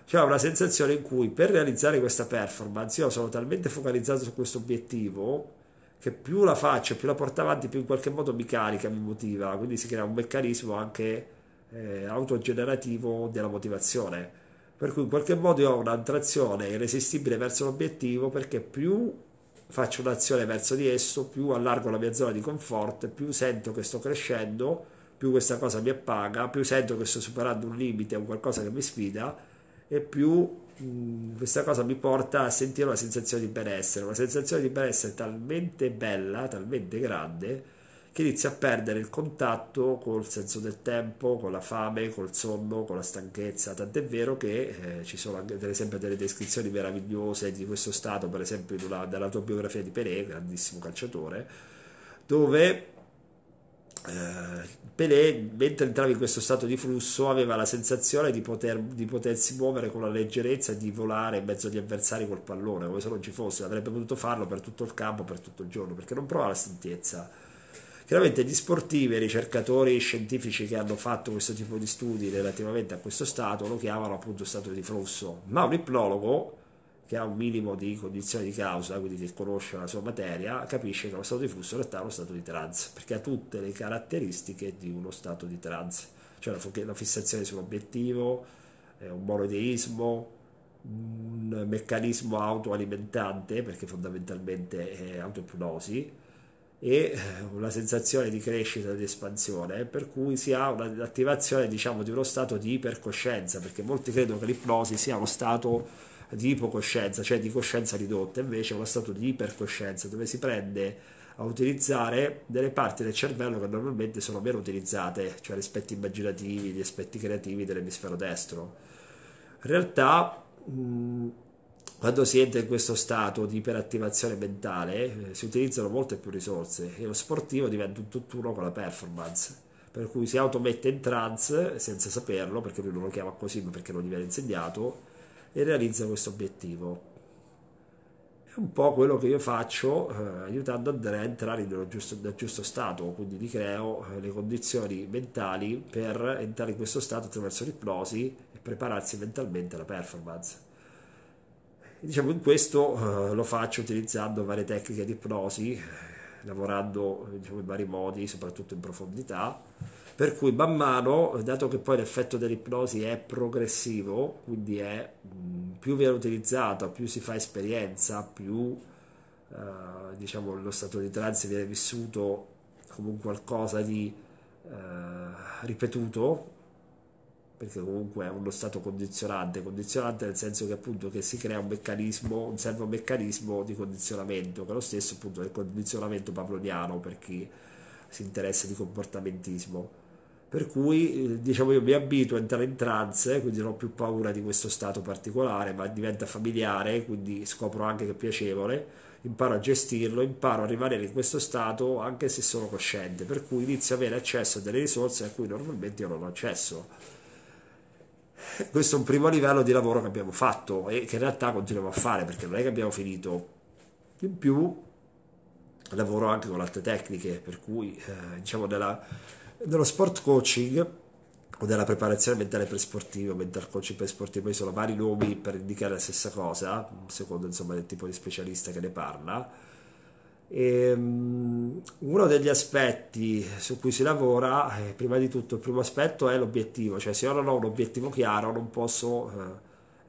cioè ho una sensazione in cui per realizzare questa performance io sono talmente focalizzato su questo obiettivo che più la faccio, più la porto avanti, più in qualche modo mi carica, mi motiva, quindi si crea un meccanismo anche eh, autogenerativo della motivazione. Per cui in qualche modo io ho un'attrazione irresistibile verso l'obiettivo perché più faccio un'azione verso di esso, più allargo la mia zona di comfort, più sento che sto crescendo, più questa cosa mi appaga, più sento che sto superando un limite, un qualcosa che mi sfida e più mh, mm, questa cosa mi porta a sentire una sensazione di benessere, una sensazione di benessere talmente bella, talmente grande, che inizia a perdere il contatto col senso del tempo, con la fame, col sonno, con la stanchezza. Tant'è vero che eh, ci sono anche, per esempio, delle descrizioni meravigliose di questo stato, per esempio, in nell'autobiografia di Pelé, grandissimo calciatore, dove eh, Pelé, mentre entrava in questo stato di flusso, aveva la sensazione di, poter, di, potersi muovere con la leggerezza e di volare in mezzo agli avversari col pallone, come se non ci fosse, avrebbe potuto farlo per tutto il campo, per tutto il giorno, perché non provava la stentezza. Chiaramente gli sportivi, i ricercatori scientifici che hanno fatto questo tipo di studi relativamente a questo stato lo chiamano appunto stato di flusso, ma un ipnologo che ha un minimo di cognizione di causa, quindi che conosce la sua materia, capisce che lo stato di flusso in realtà è uno stato di trance, perché ha tutte le caratteristiche di uno stato di trance, cioè la fissazione sull'obiettivo, eh, un monoteismo, un meccanismo autoalimentante, perché fondamentalmente è autoipnosi, e eh, una sensazione di crescita e di espansione, per cui si ha un'attivazione diciamo, di uno stato di ipercoscienza, perché molti credono che l'ipnosi sia uno stato di ipocoscienza, cioè di coscienza ridotta, invece è uno stato di ipercoscienza dove si prende a utilizzare delle parti del cervello che normalmente sono meno utilizzate, cioè gli aspetti immaginativi, gli aspetti creativi dell'emisfero destro. In realtà, quando si entra in questo stato di iperattivazione mentale, eh, si utilizzano molte più risorse e lo sportivo diventa un tutt'uno con la performance. Per cui si automette in trance senza saperlo, perché lui non lo chiama così, ma perché non gli viene insegnato, e realizza questo obiettivo. È un po' quello che io faccio eh, aiutando Andrea a entrare nel giusto, nel giusto stato, quindi gli creo eh, le condizioni mentali per entrare in questo stato attraverso l'ipnosi e prepararsi mentalmente alla performance. E, diciamo in questo eh, lo faccio utilizzando varie tecniche di ipnosi, eh, lavorando diciamo, in vari modi, soprattutto in profondità per cui man mano, dato che poi l'effetto dell'ipnosi è progressivo, quindi è, più viene utilizzata, più si fa esperienza, più eh, diciamo, lo stato di trance viene vissuto come un qualcosa di eh, ripetuto, perché comunque è uno stato condizionante, condizionante nel senso che appunto che si crea un meccanismo, un servo meccanismo di condizionamento, che è lo stesso appunto del condizionamento pavloviano per chi si interessa di comportamentismo per cui eh, diciamo io mi abito a entrare in trance, quindi non ho più paura di questo stato particolare, ma diventa familiare, quindi scopro anche che è piacevole, imparo a gestirlo, imparo a rimanere in questo stato anche se sono cosciente, per cui inizio ad avere accesso a delle risorse a cui normalmente io non ho accesso. Questo è un primo livello di lavoro che abbiamo fatto e che in realtà continuiamo a fare perché non è che abbiamo finito. In più lavoro anche con altre tecniche, per cui eh, diciamo nella nello sport coaching o della preparazione mentale pre-sportiva, mental coaching per sportivo poi sono vari nomi per indicare la stessa cosa, secondo insomma il tipo di specialista che ne parla. E, um, uno degli aspetti su cui si lavora, eh, prima di tutto, il primo aspetto è l'obiettivo, cioè se io non ho un obiettivo chiaro non posso,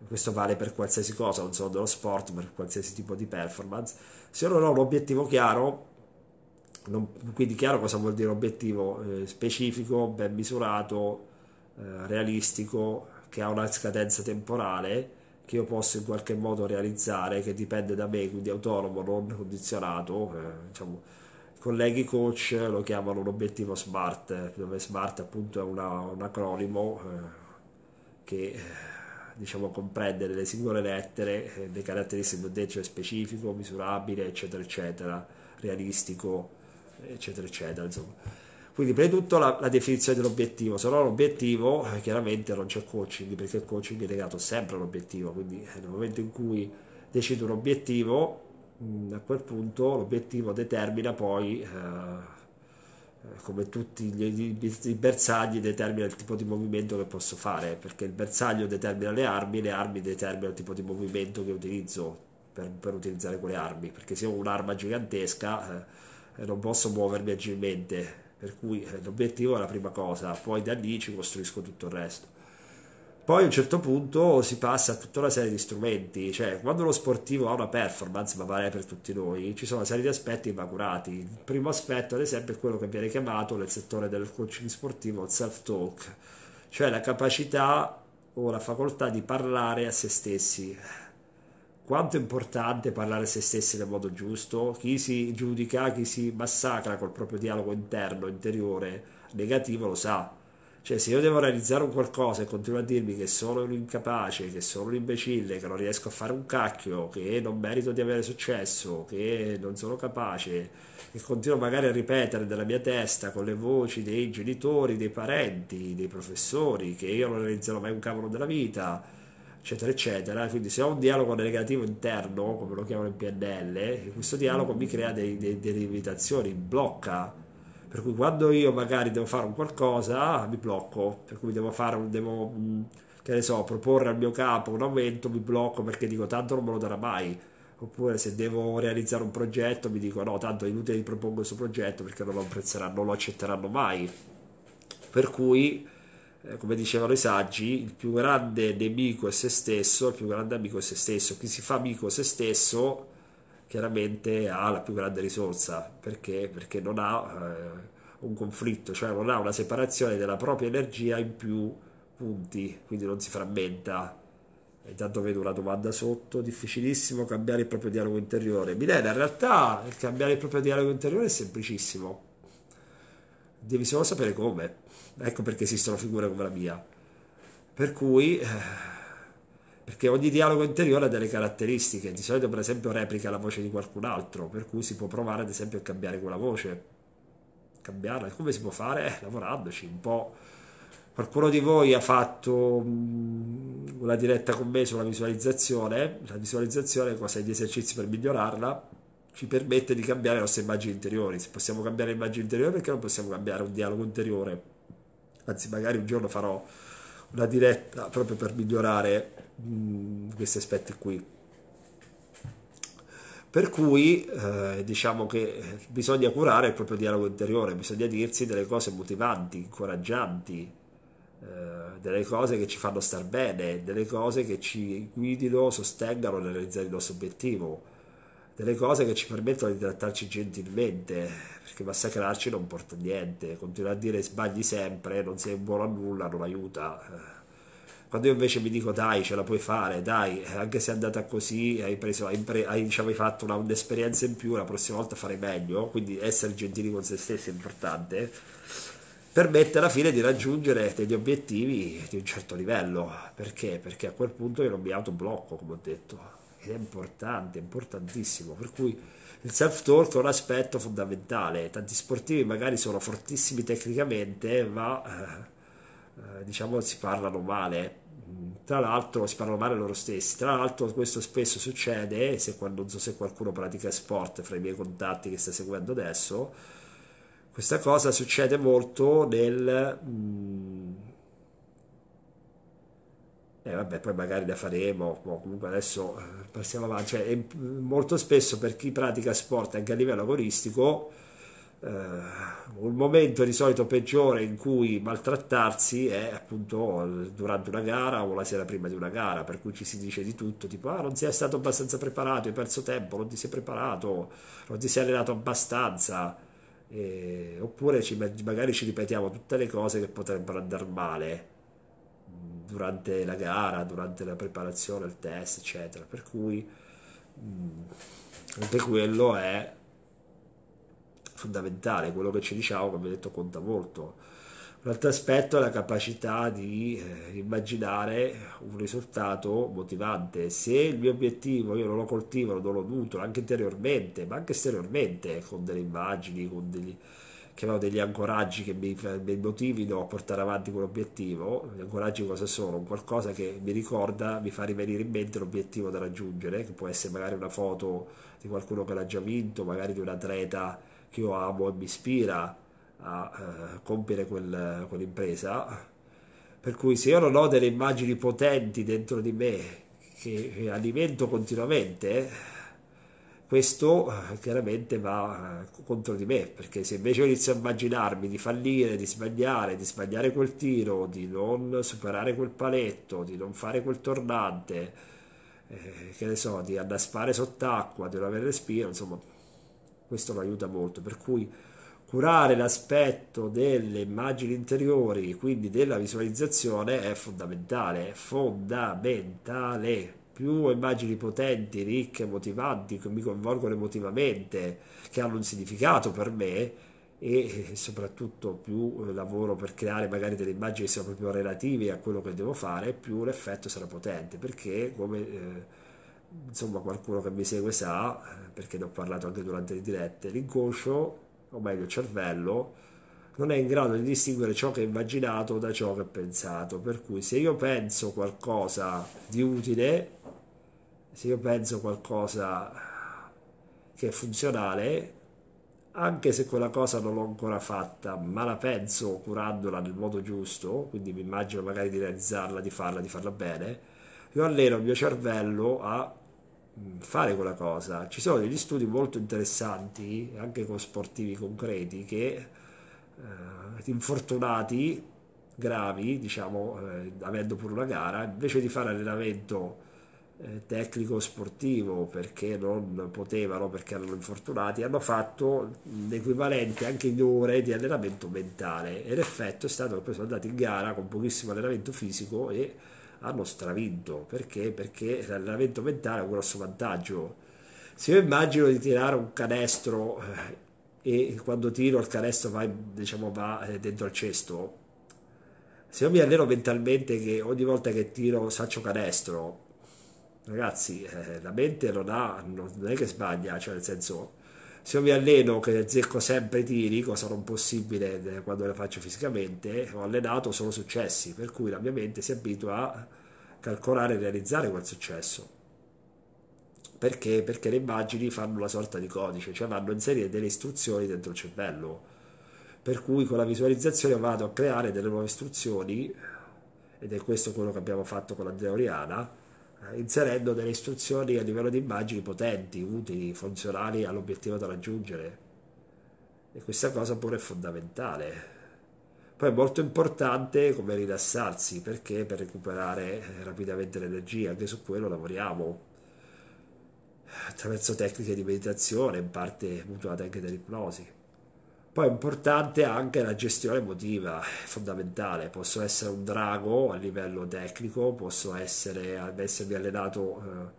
eh, questo vale per qualsiasi cosa, non solo dello sport, per qualsiasi tipo di performance, se io non ho un obiettivo chiaro non, quindi chiaro cosa vuol dire obiettivo eh, specifico, ben misurato, eh, realistico, che ha una scadenza temporale che io posso in qualche modo realizzare, che dipende da me, quindi autonomo, non condizionato. Eh, diciamo. I colleghi coach lo chiamano un obiettivo SMART, dove SMART appunto è una, un acronimo eh, che eh, diciamo, comprende le singole lettere, le eh, caratteristiche di un specifico, misurabile, eccetera, eccetera, realistico, eccetera, eccetera, insomma. Quindi prima di tutto la, la definizione dell'obiettivo, se no l'obiettivo eh, chiaramente non c'è coaching, perché il coaching è legato sempre all'obiettivo, quindi eh, nel momento in cui decido un obiettivo, mm, a quel punto l'obiettivo determina poi, eh, eh come tutti i bersagli, determina il tipo di movimento che posso fare, perché il bersaglio determina le armi, le armi determinano il tipo di movimento che utilizzo per, per utilizzare quelle armi, perché se ho un'arma gigantesca... Eh, eh, non posso muovermi agilmente, per cui eh, l'obiettivo è la prima cosa, poi da lì ci costruisco tutto il resto. Poi a un certo punto si passa a tutta una serie di strumenti, cioè quando lo sportivo ha una performance, ma vale per tutti noi, ci sono una serie di aspetti maturati. Il primo aspetto, ad esempio, è quello che viene chiamato nel settore del coaching sportivo il self-talk, cioè la capacità o la facoltà di parlare a se stessi, quanto è importante parlare a se stessi nel modo giusto, chi si giudica, chi si massacra col proprio dialogo interno, interiore, negativo lo sa. Cioè se io devo realizzare un qualcosa e continuo a dirmi che sono un incapace, che sono un imbecille, che non riesco a fare un cacchio, che non merito di avere successo, che non sono capace, e continuo magari a ripetere nella mia testa con le voci dei genitori, dei parenti, dei professori, che io non realizzerò mai un cavolo della vita, eccetera, eccetera. Quindi se ho un dialogo negativo interno, come lo chiamano in PNL, questo dialogo mi crea delle limitazioni, blocca. Per cui quando io magari devo fare un qualcosa, mi blocco, per cui devo fare un... Devo, mm, che ne so, proporre al mio capo un aumento, mi blocco perché dico tanto non me lo darà mai. Oppure se devo realizzare un progetto, mi dico no, tanto è inutile che propongo questo progetto perché non lo apprezzeranno, non lo accetteranno mai. Per cui eh, come dicevano i saggi, il più grande nemico è se stesso, il più grande amico è se stesso. Chi si fa amico se stesso chiaramente ha la più grande risorsa, perché? Perché non ha eh, un conflitto, cioè non ha una separazione della propria energia in più punti, quindi non si frammenta. Eh, intanto vedo una domanda sotto, difficilissimo cambiare il proprio dialogo interiore. Milena, in realtà il cambiare il proprio dialogo interiore è semplicissimo devi solo sapere come. Ecco perché esistono figure come la mia. Per cui, eh, perché ogni dialogo interiore ha delle caratteristiche, di solito per esempio replica la voce di qualcun altro, per cui si può provare ad esempio a cambiare quella voce. Cambiarla, come si può fare? Eh, lavorandoci un po'. Qualcuno di voi ha fatto mm, una diretta con me sulla visualizzazione, la visualizzazione cosa è di esercizi per migliorarla ci permette di cambiare le nostre immagini interiori. Se possiamo cambiare immagini interiori, perché non possiamo cambiare un dialogo interiore? Anzi, magari un giorno farò una diretta proprio per migliorare mh, mm, questi aspetti qui. Per cui eh, diciamo che bisogna curare il proprio dialogo interiore, bisogna dirsi delle cose motivanti, incoraggianti, eh, delle cose che ci fanno star bene, delle cose che ci guidino, sostengano nel realizzare il nostro obiettivo delle cose che ci permettono di trattarci gentilmente, perché massacrarci non porta a niente, continuare a dire sbagli sempre, non sei buono a nulla, non aiuta. Eh, quando io invece mi dico dai, ce la puoi fare, dai, anche se è andata così, hai, preso, hai, hai, diciamo, hai fatto una, un'esperienza in più, la prossima volta farei meglio, quindi essere gentili con se stessi è importante, permette alla fine di raggiungere degli obiettivi di un certo livello. Perché? Perché a quel punto io non mi autoblocco, come ho detto ed è importante, importantissimo, per cui il self-talk è un aspetto fondamentale, tanti sportivi magari sono fortissimi tecnicamente, ma eh, eh, diciamo si parlano male, tra l'altro si parlano male loro stessi, tra l'altro questo spesso succede, se, non so se qualcuno pratica sport fra i miei contatti che sta seguendo adesso, questa cosa succede molto nel... Mh, mm, eh, vabbè, poi magari la faremo, comunque adesso eh, passiamo avanti. Cioè, molto spesso per chi pratica sport anche a livello agonistico, eh, un momento di solito peggiore in cui maltrattarsi è appunto durante una gara o la sera prima di una gara, per cui ci si dice di tutto, tipo ah, non sei stato abbastanza preparato, hai perso tempo, non ti sei preparato, non ti sei allenato abbastanza. Eh, oppure ci, magari ci ripetiamo tutte le cose che potrebbero andare male durante la gara, durante la preparazione il test, eccetera. Per cui mh, mm, anche quello è fondamentale, quello che ci diciamo, come detto, conta molto. Un altro aspetto è la capacità di eh, immaginare un risultato motivante. Se il mio obiettivo io non lo coltivo, non lo nutro anche interiormente, ma anche esteriormente, con delle immagini, con degli, che avevo degli ancoraggi che mi, mi motivino a portare avanti quell'obiettivo. Gli ancoraggi cosa sono? Qualcosa che mi ricorda, mi fa rivenire in mente l'obiettivo da raggiungere, che può essere magari una foto di qualcuno che l'ha già vinto, magari di un atleta che io amo e mi ispira a eh, compiere quel, quell'impresa. Per cui se io non ho delle immagini potenti dentro di me che, che alimento continuamente, questo eh, chiaramente va eh, contro di me, perché se invece inizio a immaginarmi di fallire, di sbagliare, di sbagliare quel tiro, di non superare quel paletto, di non fare quel tornante, eh, che ne so, di annaspare sott'acqua, di non avere respiro, insomma, questo mi aiuta molto. Per cui curare l'aspetto delle immagini interiori, quindi della visualizzazione, è fondamentale, è fondamentale più immagini potenti, ricche, motivanti, che mi coinvolgono emotivamente, che hanno un significato per me e soprattutto più eh, lavoro per creare magari delle immagini che siano proprio relative a quello che devo fare, più l'effetto sarà potente, perché come eh, insomma qualcuno che mi segue sa, eh, perché ne ho parlato anche durante le dirette, l'inconscio, o meglio il cervello, non è in grado di distinguere ciò che è immaginato da ciò che è pensato, per cui se io penso qualcosa di utile se io penso qualcosa che è funzionale, anche se quella cosa non l'ho ancora fatta, ma la penso curandola nel modo giusto, quindi mi immagino magari di realizzarla, di farla, di farla bene, io alleno il mio cervello a mm, fare quella cosa. Ci sono degli studi molto interessanti, anche con sportivi concreti, che eh, infortunati gravi, diciamo, eh, avendo pure una gara, invece di fare allenamento eh, tecnico sportivo perché non potevano, perché erano infortunati, hanno fatto l'equivalente anche in ore di allenamento mentale e l'effetto è stato che poi sono andati in gara con pochissimo allenamento fisico e hanno stravinto perché? Perché l'allenamento mentale ha un grosso vantaggio. Se io immagino di tirare un canestro eh, e quando tiro il canestro va, diciamo, va eh, dentro al cesto, se io mi alleno mentalmente che ogni volta che tiro saccio canestro, ragazzi, eh, la mente non, ha, non è che sbaglia, cioè nel senso, se io mi alleno che zecco sempre i tiri, cosa non possibile eh, quando le faccio fisicamente, ho allenato solo successi, per cui la mia mente si abitua a calcolare e realizzare quel successo. Perché? Perché le immagini fanno una sorta di codice, cioè vanno a inserire delle istruzioni dentro il cervello. Per cui con la visualizzazione vado a creare delle nuove istruzioni, ed è questo quello che abbiamo fatto con la Deoriana, eh, inserendo delle istruzioni a livello di immagini potenti, utili, funzionali all'obiettivo da raggiungere. E questa cosa pure è fondamentale. Poi è molto importante come rilassarsi, perché per recuperare eh, rapidamente l'energia, anche su quello lavoriamo attraverso tecniche di meditazione, in parte mutuate anche dall'ipnosi. Poi è importante anche la gestione emotiva, è fondamentale. Posso essere un drago a livello tecnico, posso essere, essermi allenato eh,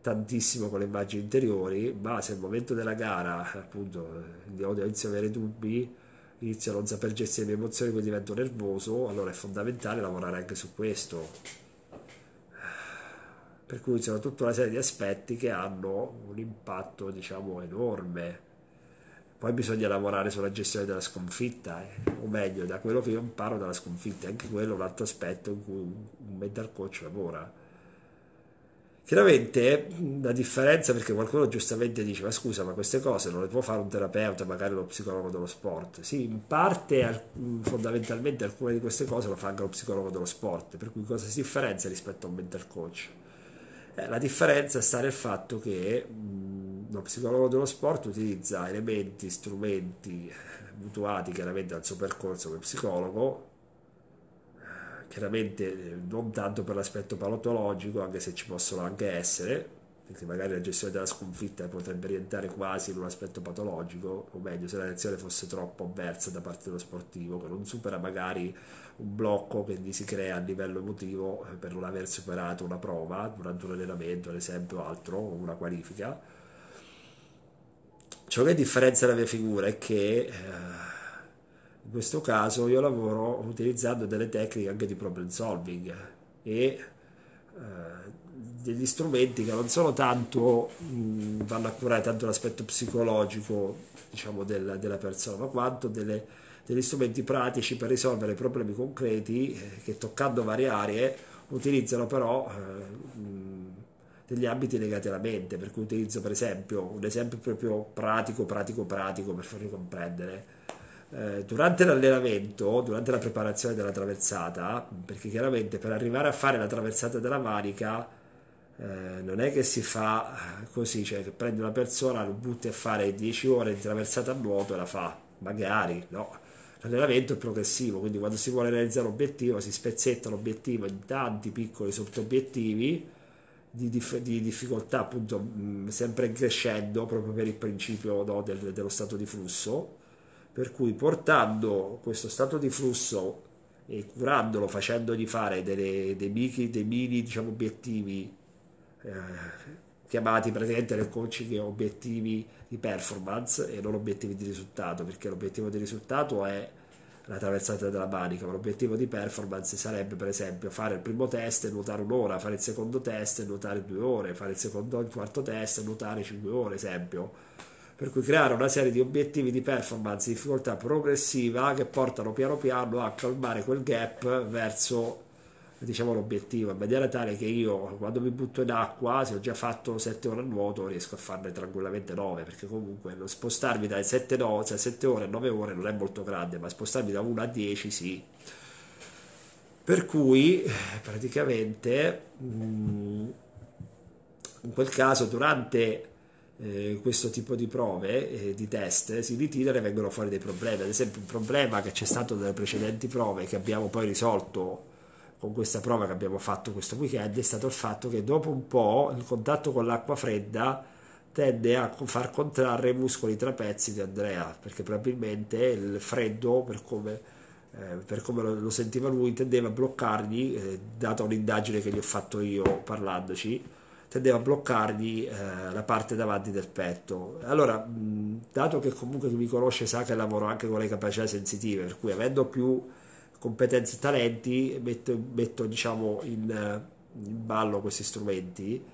tantissimo con le immagini interiori, ma se al momento della gara, appunto, eh, inizio ad avere dubbi, inizio a non saper gestire le mie emozioni, poi divento nervoso, allora è fondamentale lavorare anche su questo per cui sono tutta una serie di aspetti che hanno un impatto diciamo enorme poi bisogna lavorare sulla gestione della sconfitta, eh. o meglio, da quello che io imparo dalla sconfitta, anche quello è un altro aspetto in cui un mental coach lavora. Chiaramente la differenza, perché qualcuno giustamente dice, ma scusa, ma queste cose non le può fare un terapeuta, magari lo psicologo dello sport. Sì, in parte, fondamentalmente, alcune di queste cose lo fa anche lo psicologo dello sport, per cui cosa si differenzia rispetto a un mental coach? Eh, la differenza sta nel fatto che uno psicologo dello sport utilizza elementi, strumenti eh, mutuati chiaramente dal suo percorso come psicologo, eh, chiaramente eh, non tanto per l'aspetto paleontologico, anche se ci possono anche essere, perché magari la gestione della sconfitta potrebbe rientrare quasi in un aspetto patologico, o meglio, se la reazione fosse troppo avversa da parte dello sportivo, che non supera magari un blocco che gli si crea a livello emotivo per non aver superato una prova durante un allenamento, ad esempio, altro, o una qualifica Ciò cioè, che differenzia la mia figura è che eh, in questo caso io lavoro utilizzando delle tecniche anche di problem solving e eh, degli strumenti che non sono tanto mh, vanno a curare tanto l'aspetto psicologico diciamo del, della persona ma quanto delle, degli strumenti pratici per risolvere problemi concreti eh, che toccando varie aree utilizzano però eh, mh, degli ambiti legati alla mente, per cui utilizzo per esempio un esempio proprio pratico, pratico, pratico per farvi comprendere. Eh, durante l'allenamento, durante la preparazione della traversata, perché chiaramente per arrivare a fare la traversata della manica eh, non è che si fa così, cioè che prendi una persona, lo butti a fare 10 ore di traversata a nuoto e la fa, magari no. L'allenamento è progressivo, quindi quando si vuole realizzare un obiettivo si spezzetta l'obiettivo in tanti piccoli obiettivi di, dif- di, difficoltà appunto mh, sempre crescendo proprio per il principio no, del, dello stato di flusso per cui portando questo stato di flusso e curandolo facendogli fare delle, dei, micri, dei mini diciamo, obiettivi eh, chiamati praticamente nel coaching obiettivi di performance e non obiettivi di risultato perché l'obiettivo di risultato è la traversata della Manica, ma l'obiettivo di performance sarebbe per esempio fare il primo test e nuotare un'ora, fare il secondo test e nuotare due ore, fare il secondo e il quarto test e nuotare cinque ore, esempio. Per cui creare una serie di obiettivi di performance di difficoltà progressiva che portano piano piano a calmare quel gap verso diciamo, l'obiettivo, in maniera tale che io quando mi butto in acqua, se ho già fatto 7 ore a nuoto, riesco a farne tranquillamente 9, perché comunque spostarmi da 7, no, cioè 7 ore a 9 ore non è molto grande, ma spostarmi da 1 a 10 sì. Per cui praticamente mm, in quel caso durante eh, questo tipo di prove, eh, di test, si ritirano e vengono fuori dei problemi. Ad esempio un problema che c'è stato nelle precedenti prove che abbiamo poi risolto con questa prova che abbiamo fatto questo weekend è stato il fatto che dopo un po' il contatto con l'acqua fredda tende a far contrarre i muscoli trapezzi di Andrea perché probabilmente il freddo per come, eh, per come lo, sentiva lui tendeva a bloccargli eh, data un'indagine che gli ho fatto io parlandoci tendeva a bloccargli eh, la parte davanti del petto allora mh, dato che comunque chi mi conosce sa che lavoro anche con le capacità sensitive per cui avendo più competenze e talenti, metto, metto diciamo in, in, ballo questi strumenti.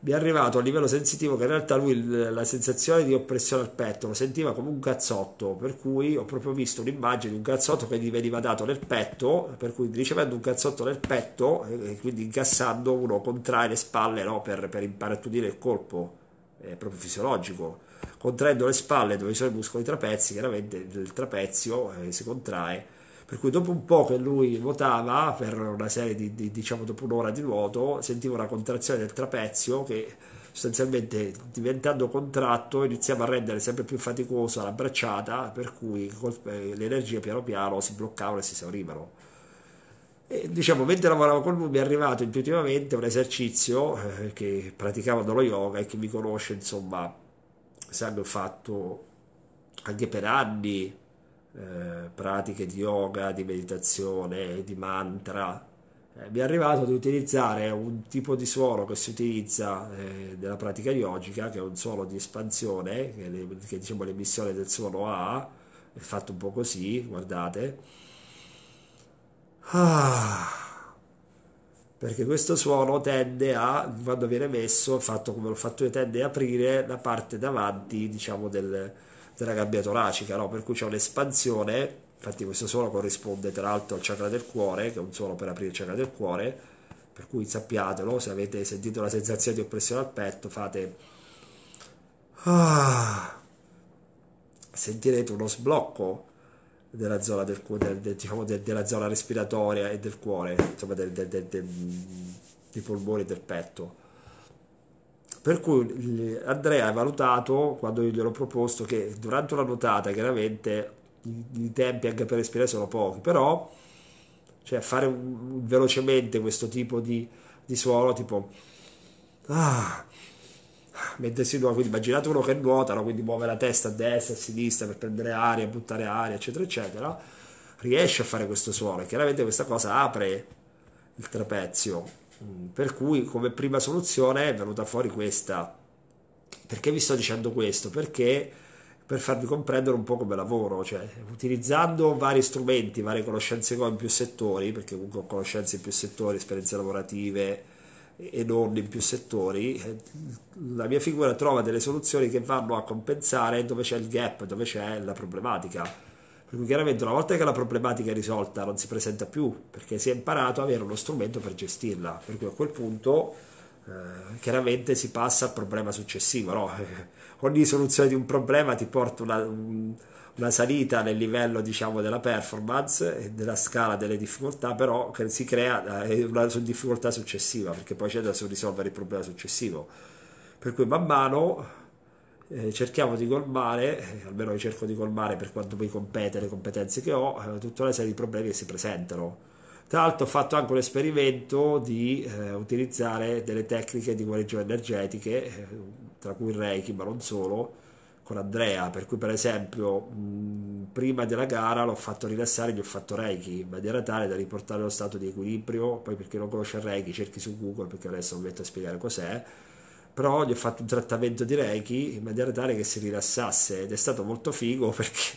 Mi è arrivato a livello sensitivo che in realtà lui la sensazione di oppressione al petto lo sentiva come un cazzotto, per cui ho proprio visto un'immagine di un cazzotto che gli veniva dato nel petto, per cui ricevendo un cazzotto nel petto, e eh, eh, quindi incassando uno contrae le spalle no, per, per imparatuddire il colpo, è eh, proprio fisiologico contraendo le spalle dove sono i muscoli trapezi, chiaramente il trapezio eh, si contrae per cui dopo un po' che lui nuotava per una serie di, di diciamo dopo un'ora di nuoto sentiva una contrazione del trapezio che sostanzialmente diventando contratto iniziava a rendere sempre più faticosa la bracciata per cui eh, le energie piano piano si bloccavano e si esaurivano e, diciamo mentre lavoravo con lui mi è arrivato intuitivamente un esercizio eh, che praticavo dallo yoga e che mi conosce insomma sa che ho fatto anche per anni eh, pratiche di yoga, di meditazione, di mantra. Eh, mi è arrivato di utilizzare un tipo di suono che si utilizza eh, nella pratica yogica, che è un suono di espansione, che, le, che diciamo l'emissione del suono A, è fatto un po' così, guardate. Ah perché questo suono tende a, quando viene messo, fatto come l'ho fatto io, tende a aprire la parte davanti, diciamo, del, della gabbia toracica, no? per cui c'è un'espansione, infatti questo suono corrisponde tra l'altro al chakra del cuore, che è un suono per aprire il chakra del cuore, per cui sappiatelo, se avete sentito la sensazione di oppressione al petto, fate... Ah, sentirete uno sblocco della zona, del, del, del, diciamo, della zona respiratoria e del cuore, insomma dei polmoni del petto per cui Andrea ha valutato, quando io gliel'ho proposto, che durante una nuotata chiaramente i, i tempi anche per respirare sono pochi, però cioè, fare un, velocemente questo tipo di, di suono, tipo... Ah, mentre si nuota, quindi immaginate uno che nuota, no? quindi muove la testa a destra, a sinistra per prendere aria, buttare aria, eccetera, eccetera, riesce a fare questo suono e chiaramente questa cosa apre il trapezio Mm, per cui come prima soluzione è venuta fuori questa. Perché vi sto dicendo questo? Perché per farvi comprendere un po' come lavoro, cioè utilizzando vari strumenti, varie conoscenze che ho in più settori, perché comunque ho conoscenze in più settori, esperienze lavorative e non in più settori, eh, la mia figura trova delle soluzioni che vanno a compensare dove c'è il gap, dove c'è la problematica per cui chiaramente una volta che la problematica è risolta non si presenta più perché si è imparato ad avere uno strumento per gestirla, per cui a quel punto eh, chiaramente si passa al problema successivo. No? Ogni soluzione di un problema ti porta una, una salita nel livello diciamo, della performance e della scala delle difficoltà, però si crea eh, una difficoltà successiva perché poi c'è da risolvere il problema successivo. Per cui man mano eh, cerchiamo di colmare, eh, almeno io cerco di colmare per quanto mi compete, le competenze che ho, eh, tutta una serie di problemi che si presentano. Tra l'altro ho fatto anche un esperimento di eh, utilizzare delle tecniche di guarigione energetiche, eh, tra cui il Reiki, ma non solo, con Andrea, per cui per esempio mh, prima della gara l'ho fatto rilassare, gli ho fatto Reiki, in maniera tale da riportare lo stato di equilibrio, poi per chi non conosce il Reiki cerchi su Google, perché adesso non metto a spiegare cos'è, però gli ho fatto un trattamento di Reiki in maniera tale che si rilassasse ed è stato molto figo perché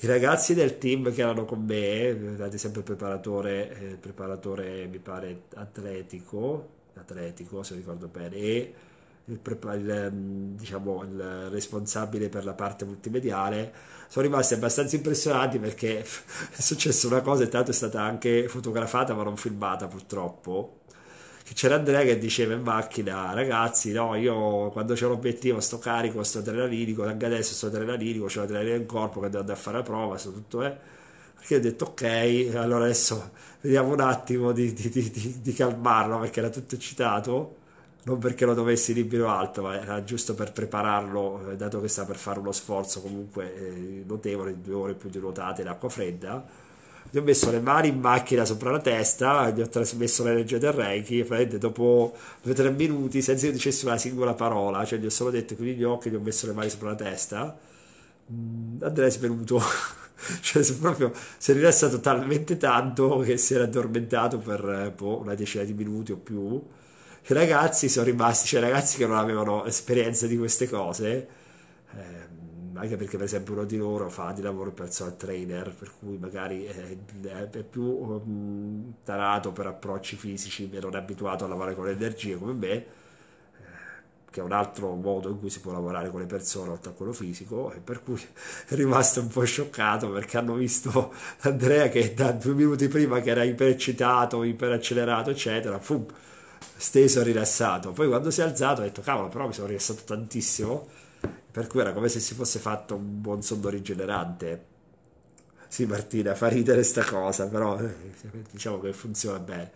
i ragazzi del team che erano con me, ad esempio il preparatore, eh, il preparatore mi pare atletico, atletico se ricordo bene, e il, il, mm, diciamo, il, responsabile per la parte multimediale, sono rimasti abbastanza impressionati perché è successa una cosa e tanto è stata anche fotografata ma non filmata purtroppo che c'era Andrea che diceva in macchina ragazzi no io quando c'è un obiettivo sto carico sto adrenalinico anche adesso sto adrenalinico c'è l'adrenalina in corpo che devo andare a fare la prova sto tutto eh perché ho detto ok allora adesso vediamo un attimo di, di, di, di calmarlo perché era tutto eccitato non perché lo dovessi libero alto, ma era giusto per prepararlo, eh, dato che sta per fare uno sforzo comunque eh, notevole, due ore più di nuotate in acqua fredda gli ho messo le mani in macchina sopra la testa, gli ho trasmesso l'energia del Reiki, e praticamente dopo due o tre minuti, senza che io dicessi una singola parola, cioè gli ho solo detto con gli occhi, gli ho messo le mani sopra la testa, mm, Andrea è svenuto, cioè proprio, si è rilassato talmente tanto che si era addormentato per eh, boh, una decina di minuti o più, i ragazzi sono rimasti, cioè ragazzi che non avevano esperienza di queste cose, anche perché per esempio uno di loro fa di lavoro il personal trainer, per cui magari è, è più um, tarato per approcci fisici, meno abituato a lavorare con le energie come me, eh, che è un altro modo in cui si può lavorare con le persone oltre a quello fisico, e per cui è rimasto un po' scioccato perché hanno visto Andrea che da due minuti prima che era ipercitato, iperaccelerato, eccetera, fum, steso, rilassato. Poi quando si è alzato ha detto cavolo, però mi sono rilassato tantissimo per cui era come se si fosse fatto un buon sonno rigenerante. Sì, Martina, fa ridere sta cosa, però eh, diciamo che funziona bene.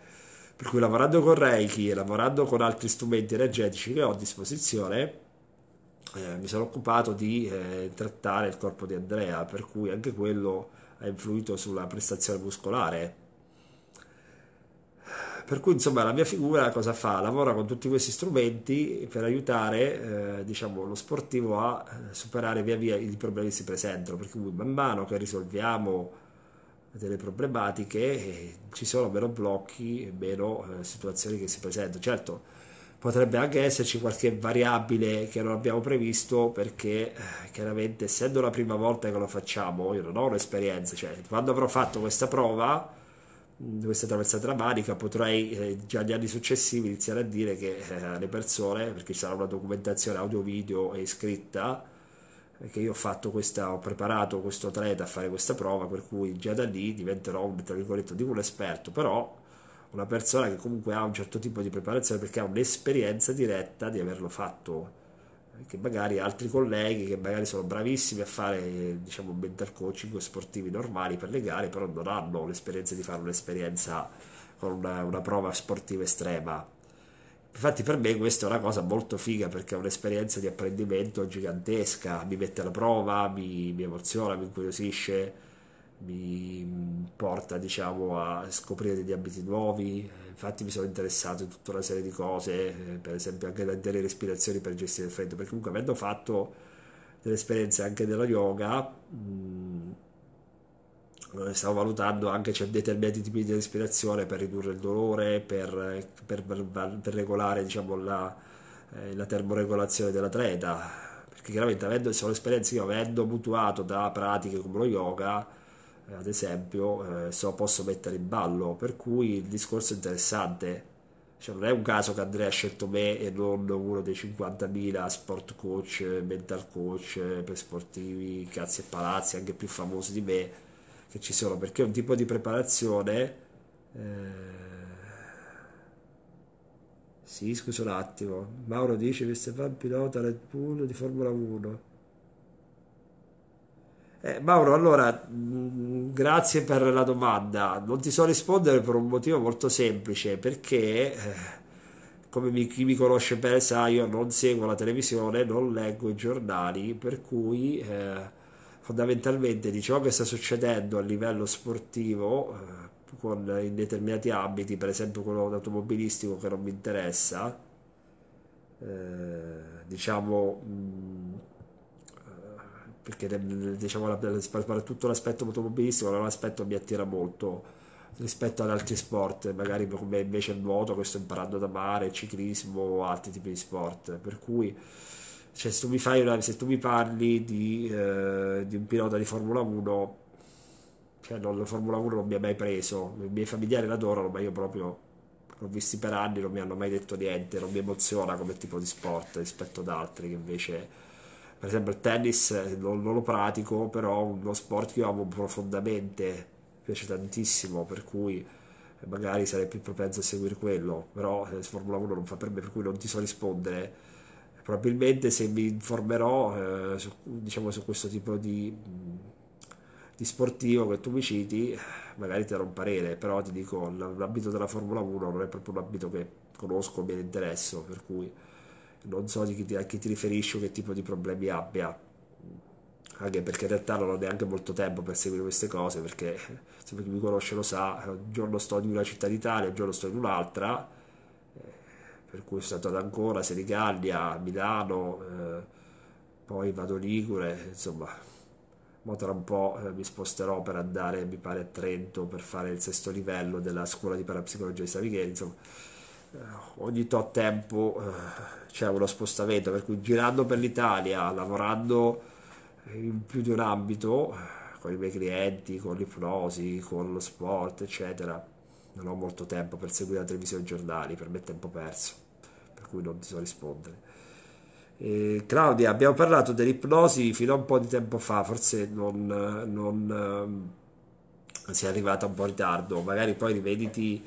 Per cui lavorando con Reiki e lavorando con altri strumenti energetici che ho a disposizione, eh, mi sono occupato di eh, trattare il corpo di Andrea, per cui anche quello ha influito sulla prestazione muscolare per cui insomma la mia figura cosa fa? Lavora con tutti questi strumenti per aiutare eh, diciamo, lo sportivo a eh, superare via via i problemi che si presentano, perché man mano che risolviamo delle problematiche eh, ci sono meno blocchi e meno eh, situazioni che si presentano. Certo, potrebbe anche esserci qualche variabile che non abbiamo previsto perché eh, chiaramente essendo la prima volta che lo facciamo, io non ho un'esperienza, cioè quando avrò fatto questa prova attraversare la travarica potrei eh, già negli anni successivi iniziare a dire che eh, le persone perché ci sarà una documentazione audio video e scritta che io ho fatto questa ho preparato questo atleta a fare questa prova per cui già da lì diventerò un tra virgolette dico un esperto però una persona che comunque ha un certo tipo di preparazione perché ha un'esperienza diretta di averlo fatto che magari altri colleghi che magari sono bravissimi a fare diciamo mental coaching sportivi normali per le gare però non hanno l'esperienza di fare un'esperienza con una, una prova sportiva estrema infatti per me questa è una cosa molto figa perché è un'esperienza di apprendimento gigantesca mi mette alla prova mi, mi emoziona mi incuriosisce mi mm, porta diciamo a scoprire degli ambiti nuovi infatti mi sono interessato in tutta una serie di cose, eh, per esempio anche delle respirazioni per gestire il freddo, perché comunque avendo fatto delle esperienze anche della yoga, mh, mm, eh, stavo valutando anche cioè, determinati tipi di respirazione per ridurre il dolore, per, per, per, per regolare diciamo, la, eh, la termoregolazione dell'atleta, perché chiaramente avendo, sono esperienze che avendo mutuato da pratiche come lo yoga, eh, ad esempio, eh, so, posso mettere in ballo, per cui il discorso è interessante. Cioè, non è un caso che Andrea ha scelto me e non uno dei 50.000 sport coach, mental coach eh, per sportivi, cazzi e palazzi, anche più famosi di me, che ci sono, perché è un tipo di preparazione... Eh... Sì, scusa un attimo. Mauro dice che Stefan pilota Red Bull di Formula 1. Eh, Mauro, allora, mh, mm, grazie per la domanda. Non ti so rispondere per un motivo molto semplice, perché, eh, come mi, chi mi conosce bene sa, io non seguo la televisione, non leggo i giornali, per cui eh, fondamentalmente di ciò che sta succedendo a livello sportivo, eh, con, in determinati ambiti, per esempio quello automobilistico che non mi interessa, eh, diciamo... Mh, mm, perché eh, diciamo, soprattutto l'aspetto automobilistico è un aspetto che mi attira molto rispetto ad altri sport, magari come invece il nuoto che sto imparando da mare, ciclismo o altri tipi di sport. Per cui cioè, se, tu mi, una, se tu mi parli di, eh, di, un pilota di Formula 1, cioè non, la Formula 1 non mi ha mai preso, i miei familiari l'adorano, ma io proprio l'ho visti per anni, non mi hanno mai detto niente, non mi emoziona come tipo di sport rispetto ad altri che invece per esempio il tennis eh, non, non lo pratico, però è uno sport che io amo profondamente, mi piace tantissimo, per cui eh, magari sarei più propenso a seguire quello, però eh, Formula 1 non fa per me, per cui non ti so rispondere. Probabilmente se mi informerò eh, su, diciamo, su questo tipo di, mm, di, sportivo che tu mi citi, magari ti darò un parere, però ti dico l'ambito della Formula 1 non è proprio un ambito che conosco, mi interesso, per cui non so chi, a chi ti riferisci o che tipo di problemi abbia anche perché in realtà non ho neanche molto tempo per seguire queste cose perché se chi mi conosce lo sa un giorno sto in una città d'Italia un giorno sto in un'altra eh, per cui sono stato ad Ancona, Senigallia, Milano eh, poi vado a Ligure insomma ma tra un po' eh, mi sposterò per andare mi pare a Trento per fare il sesto livello della scuola di parapsicologia di San Michele insomma eh, ogni tot tempo eh, c'era cioè, uno spostamento, per cui girando per l'Italia, lavorando in più di un ambito, eh, con i miei clienti, con l'ipnosi, con lo sport, eccetera, non ho molto tempo per seguire la televisione e i giornali, per me è tempo perso, per cui non ti so rispondere. Eh, Claudia, abbiamo parlato dell'ipnosi fino a un po' di tempo fa, forse non, non eh, sei arrivata un po' in ritardo, magari poi rivediti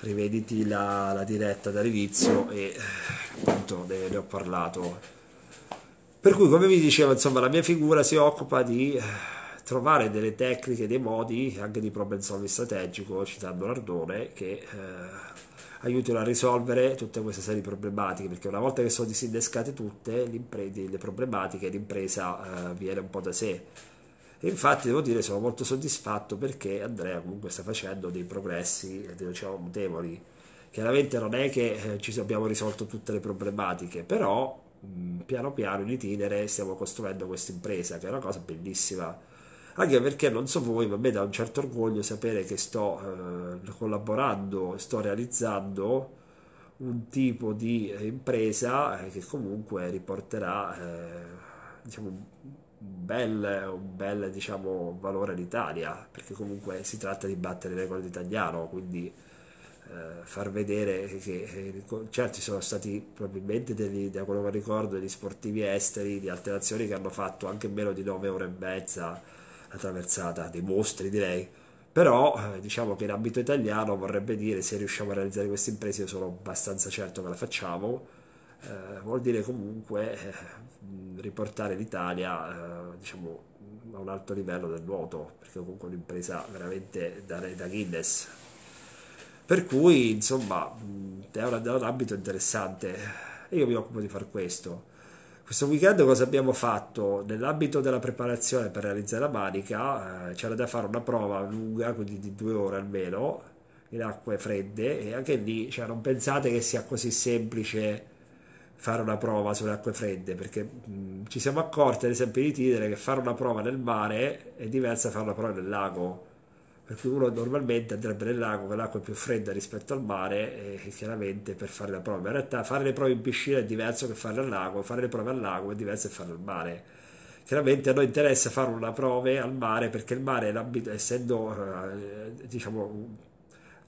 rivediti la, la diretta dall'inizio e eh, appunto ne, ne ho parlato. Per cui, come vi dicevo, insomma, la mia figura si occupa di eh, trovare delle tecniche, dei modi anche di problem solving strategico, citando Nardone, che eh, aiutino a risolvere tutte queste serie di problematiche, perché una volta che sono disinnescate tutte le problematiche, l'impresa eh, viene un po' da sé. E infatti devo dire sono molto soddisfatto perché Andrea comunque sta facendo dei progressi diciamo, notevoli. Chiaramente non è che eh, ci abbiamo risolto tutte le problematiche, però mh, piano piano in itinere stiamo costruendo questa impresa, che è una cosa bellissima. Anche perché non so voi, ma a me dà un certo orgoglio sapere che sto eh, collaborando, sto realizzando un tipo di eh, impresa eh, che comunque riporterà eh, diciamo, bel, un bel diciamo, valore all'Italia, perché comunque si tratta di battere il record italiano, quindi eh, far vedere che eh, certo ci sono stati probabilmente degli, da quello che ricordo degli sportivi esteri di altre nazioni che hanno fatto anche meno di 9 ore e mezza la traversata, dei mostri direi, però eh, diciamo che in ambito italiano vorrebbe dire se riusciamo a realizzare queste imprese io sono abbastanza certo che la facciamo eh, vuol dire comunque eh, riportare l'Italia eh, diciamo, a un alto livello del nuoto, perché comunque è un'impresa veramente da, da Guinness. Per cui, insomma, è un, è un ambito interessante e io mi occupo di far questo. Questo weekend cosa abbiamo fatto? Nell'ambito della preparazione per realizzare la manica eh, c'era da fare una prova lunga, quindi di due ore almeno, in acque fredde e anche lì cioè, non pensate che sia così semplice fare una prova sulle acque fredde, perché mh, ci siamo accorti, ad esempio, di Tidere che fare una prova nel mare è diversa da fare una prova nel lago. Perché uno normalmente andrebbe nel lago, che l'acqua è più fredda rispetto al mare, e chiaramente per fare la prova. In realtà fare le prove in piscina è diverso che fare al lago, fare le prove al lago è diverso che fare al mare chiaramente a noi interessa fare una prova al mare perché il mare essendo eh, diciamo,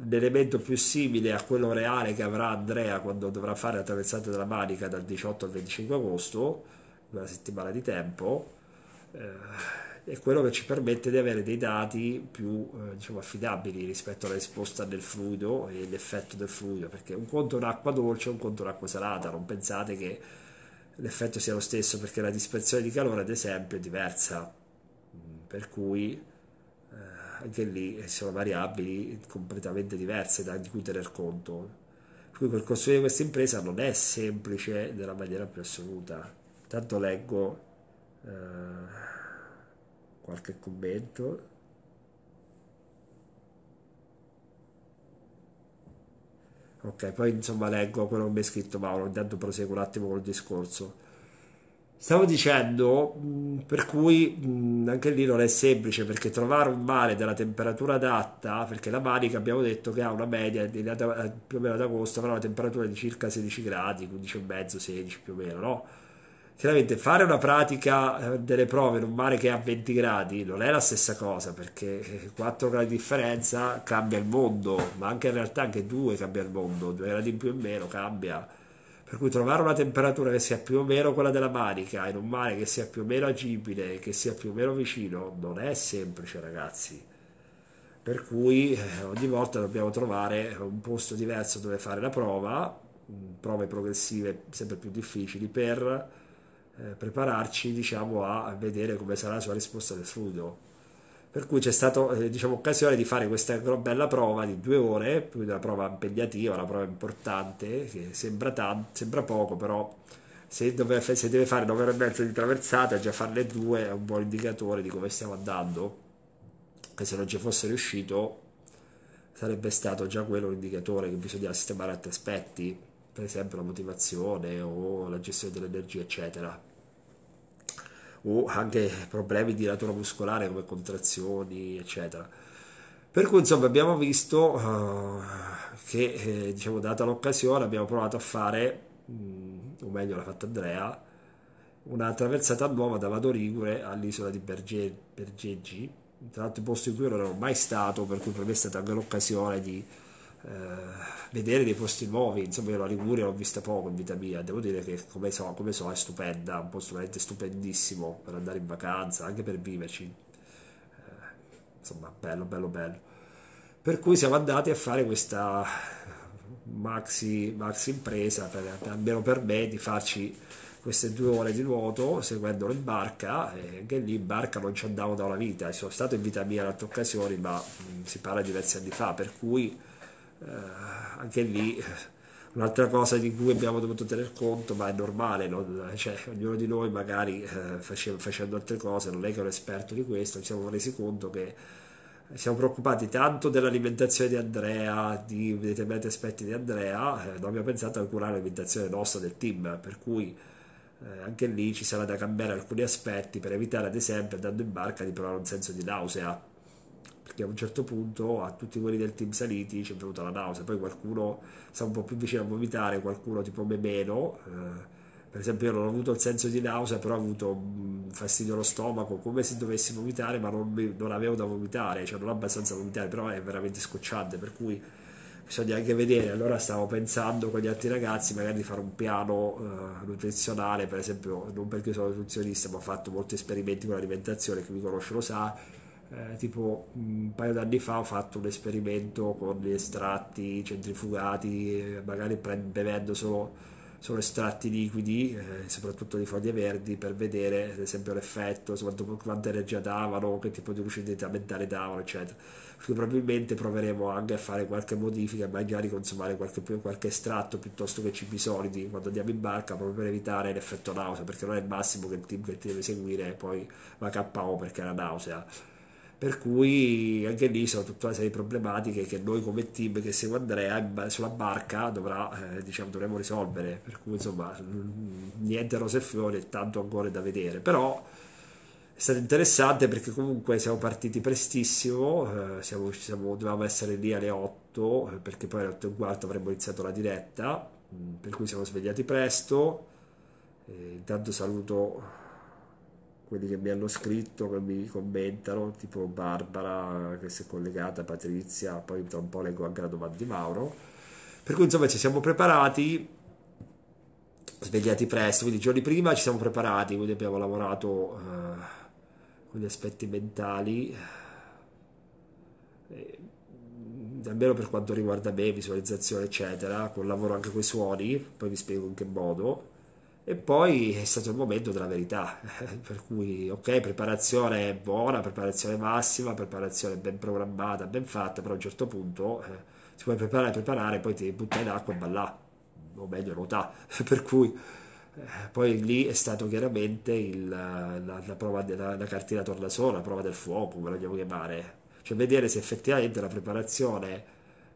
l'elemento più simile a quello reale che avrà Andrea quando dovrà fare la traversata della Manica dal 18 al 25 agosto, una settimana di tempo, eh, è quello che ci permette di avere dei dati più eh, diciamo, affidabili rispetto alla risposta del fluido e l'effetto del fluido, perché un conto è un'acqua dolce e un conto è un'acqua salata, non pensate che l'effetto sia lo stesso perché la dispersione di calore ad esempio è diversa, mm, per cui anche lì eh, sono variabili completamente diverse da di cui tener conto. Per per costruire questa impresa non è semplice nella maniera più assoluta. Tanto leggo eh, qualche commento. Ok, poi insomma leggo quello che mi ha scritto Mauro, intanto proseguo un attimo col discorso. Stavo dicendo, mm, per cui mm, anche lì non è semplice perché trovare un mare della temperatura adatta, perché la manica abbiamo detto che ha una media eh, più o meno ad agosto, avrà una temperatura di circa 16 gradi, 15 e mezzo, 16 più o meno, no? Chiaramente fare una pratica eh, delle prove in un mare che ha 20 gradi non è la stessa cosa perché 4 eh, gradi di differenza cambia il mondo, ma anche in realtà anche 2 cambia il mondo, 2 gradi in più e meno cambia per cui trovare una temperatura che sia più o meno quella della manica, in un mare che sia più o meno agibile, che sia più o meno vicino, non è semplice ragazzi. Per cui eh, ogni volta dobbiamo trovare un posto diverso dove fare la prova, mm, prove progressive sempre più difficili per eh, prepararci diciamo, a vedere come sarà la sua risposta del fluido per cui c'è stata eh, diciamo, occasione di fare questa bella prova di due ore, più la prova impegnativa, una prova importante, che sembra, tanto, sembra poco, però se, dove, se deve fare 9 ore e mezzo di traversata, già farne due è un buon indicatore di come stiamo andando, che se non ci fosse riuscito sarebbe stato già quello l'indicatore che bisogna sistemare altri aspetti, per esempio la motivazione o la gestione dell'energia, eccetera o anche problemi di natura muscolare come contrazioni, eccetera. Per cui insomma abbiamo visto uh, che, eh, diciamo, data l'occasione, abbiamo provato a fare, mh, mm, o meglio l'ha fatta Andrea, una traversata nuova da Vado Vadorigure all'isola di Berge, Bergeggi, tra l'altro il posto in cui non ero mai stato, per cui per me è stata anche l'occasione di eh, vedere dei posti nuovi, insomma io la Liguria l'ho vista poco in vita mia, devo dire che come so, come so è stupenda, un posto veramente stupendissimo per andare in vacanza, anche per viverci, eh, insomma bello bello bello. Per cui siamo andati a fare questa maxi, maxi impresa, per, almeno per me, di farci queste due ore di nuoto seguendolo in barca e anche lì in barca non ci andavo da una vita, sono stato in vita mia in altre occasioni ma mh, mm, si parla di diversi anni fa, per cui eh, anche lì eh, Un'altra cosa di cui abbiamo dovuto tener conto, ma è normale, non, cioè, ognuno di noi magari eh, face, facendo altre cose, non è che è un esperto di questo, ci siamo resi conto che siamo preoccupati tanto dell'alimentazione di Andrea, di determinati aspetti di Andrea, eh, non abbiamo pensato a all'alimentazione nostra del team, per cui eh, anche lì ci sarà da cambiare alcuni aspetti per evitare ad esempio andando in barca di provare un senso di nausea perché a un certo punto a tutti quelli del team saliti ci è venuta la nausea, poi qualcuno sta un po' più vicino a vomitare, qualcuno tipo me meno, eh, per esempio io non ho avuto il senso di nausea, però ho avuto mh, fastidio allo stomaco, come se dovessi vomitare, ma non, non avevo da vomitare, cioè non ho abbastanza da vomitare, però è veramente scocciante, per cui bisogna anche vedere. Allora stavo pensando con gli altri ragazzi magari di fare un piano eh, nutrizionale, per esempio, non perché sono nutrizionista, ma ho fatto molti esperimenti con l'alimentazione, chi mi conosce lo sa, eh, tipo un paio d'anni fa ho fatto un esperimento con gli estratti centrifugati, eh, magari pre- bevendo solo, solo, estratti liquidi, eh, soprattutto di foglie verdi, per vedere ad esempio l'effetto, quanta energia davano, che tipo di lucidità mentale davano, eccetera. Quindi probabilmente proveremo anche a fare qualche modifica, magari consumare qualche, qualche estratto piuttosto che cibi solidi quando andiamo in barca, proprio per evitare l'effetto nausea, perché non è il massimo che il team che ti deve seguire poi va KO perché è la nausea per cui anche lì sono tutta una serie di problematiche che noi come team che segue Andrea sulla barca dovrà, eh, diciamo, dovremo risolvere, per cui insomma niente rose e fiori e tanto ancora da vedere, però è stato interessante perché comunque siamo partiti prestissimo, eh, siamo, siamo, dovevamo essere lì alle 8 eh, perché poi alle 8 e un quarto avremmo iniziato la diretta, mm, per cui siamo svegliati presto, eh, intanto saluto quelli che mi hanno scritto, che mi commentano, tipo Barbara che si è collegata, Patrizia, poi tra un po' leggo anche la domanda di Mauro. Per cui insomma ci siamo preparati, svegliati presto, quindi giorni prima ci siamo preparati, quindi abbiamo lavorato eh, con gli aspetti mentali, eh, almeno per quanto riguarda me, visualizzazione eccetera, con lavoro anche con i suoni, poi vi spiego in che modo e poi è stato il momento della verità, per cui ok, preparazione buona, preparazione massima, preparazione ben programmata, ben fatta, però a un certo punto eh, ti puoi preparare, preparare, poi ti butta in acqua e va là, o meglio nuotare, per cui eh, poi lì è stato chiaramente il, la, la, prova della la cartina sola, la prova del fuoco, come la vogliamo chiamare, cioè vedere se effettivamente la preparazione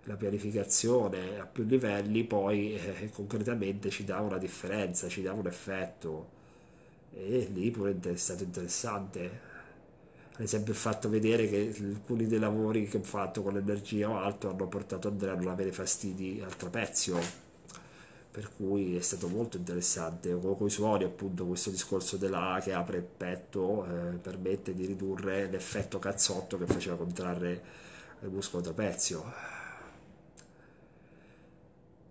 la pianificazione a più livelli poi eh, concretamente ci dà una differenza, ci dà un effetto e lì pure è stato interessante ad esempio il fatto vedere che alcuni dei lavori che ho fatto con l'energia o altro hanno portato Andrea a non avere fastidi al trapezio per cui è stato molto interessante con, con i suoni appunto questo discorso della che apre il petto eh, permette di ridurre l'effetto cazzotto che faceva contrarre il muscolo trapezio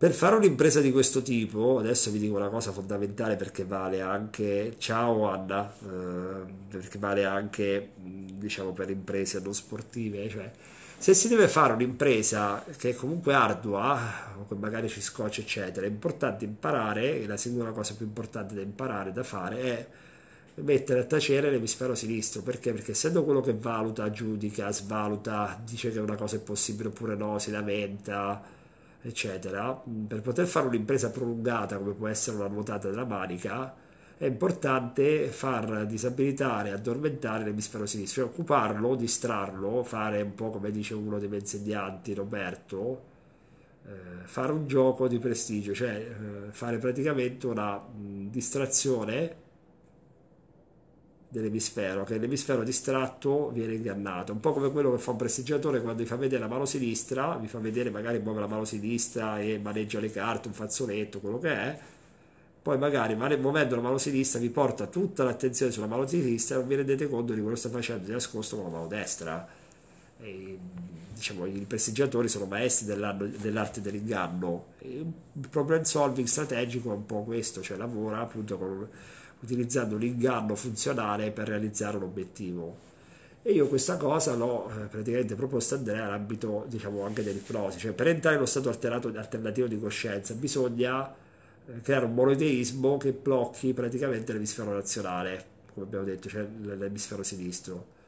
per fare un'impresa di questo tipo, adesso vi dico una cosa fondamentale perché vale anche, ciao Anna, eh, perché vale anche diciamo, per imprese non sportive, cioè se si deve fare un'impresa che è comunque ardua, magari ci scoccia eccetera, è importante imparare, e la singola cosa più importante da imparare, da fare è mettere a tacere l'emisfero sinistro perché? Perché essendo quello che valuta, giudica, svaluta, dice che una cosa è possibile oppure no, si lamenta, eccetera, per poter fare un'impresa prolungata come può essere una nuotata della manica, è importante far disabilitare, addormentare l'emisfero sinistro, occuparlo, distrarlo, fare un po' come dice uno dei miei insegnanti, Roberto, eh, fare un gioco di prestigio, cioè eh, fare praticamente una mh, distrazione dell'emisfero, che l'emisfero distratto viene ingannato, un po' come quello che fa un prestigiatore quando vi fa vedere la mano sinistra, vi fa vedere magari muove la mano sinistra e maneggia le carte, un fazzoletto, quello che è, poi magari muovendo la mano sinistra vi porta tutta l'attenzione sulla mano sinistra e non vi rendete conto di quello che sta facendo di nascosto con la mano destra. E, diciamo, i prestigiatori sono maestri dell'arte dell'inganno. Il problem solving strategico è un po' questo, cioè lavora appunto con utilizzando l'inganno funzionale per realizzare un obiettivo. E io questa cosa l'ho eh, praticamente proposta a Andrea nell'ambito diciamo, anche dell'ipnosi, cioè per entrare in uno stato alternativo di coscienza bisogna eh, creare un monoteismo che blocchi praticamente l'emisfero nazionale, come abbiamo detto, cioè l'emisfero sinistro.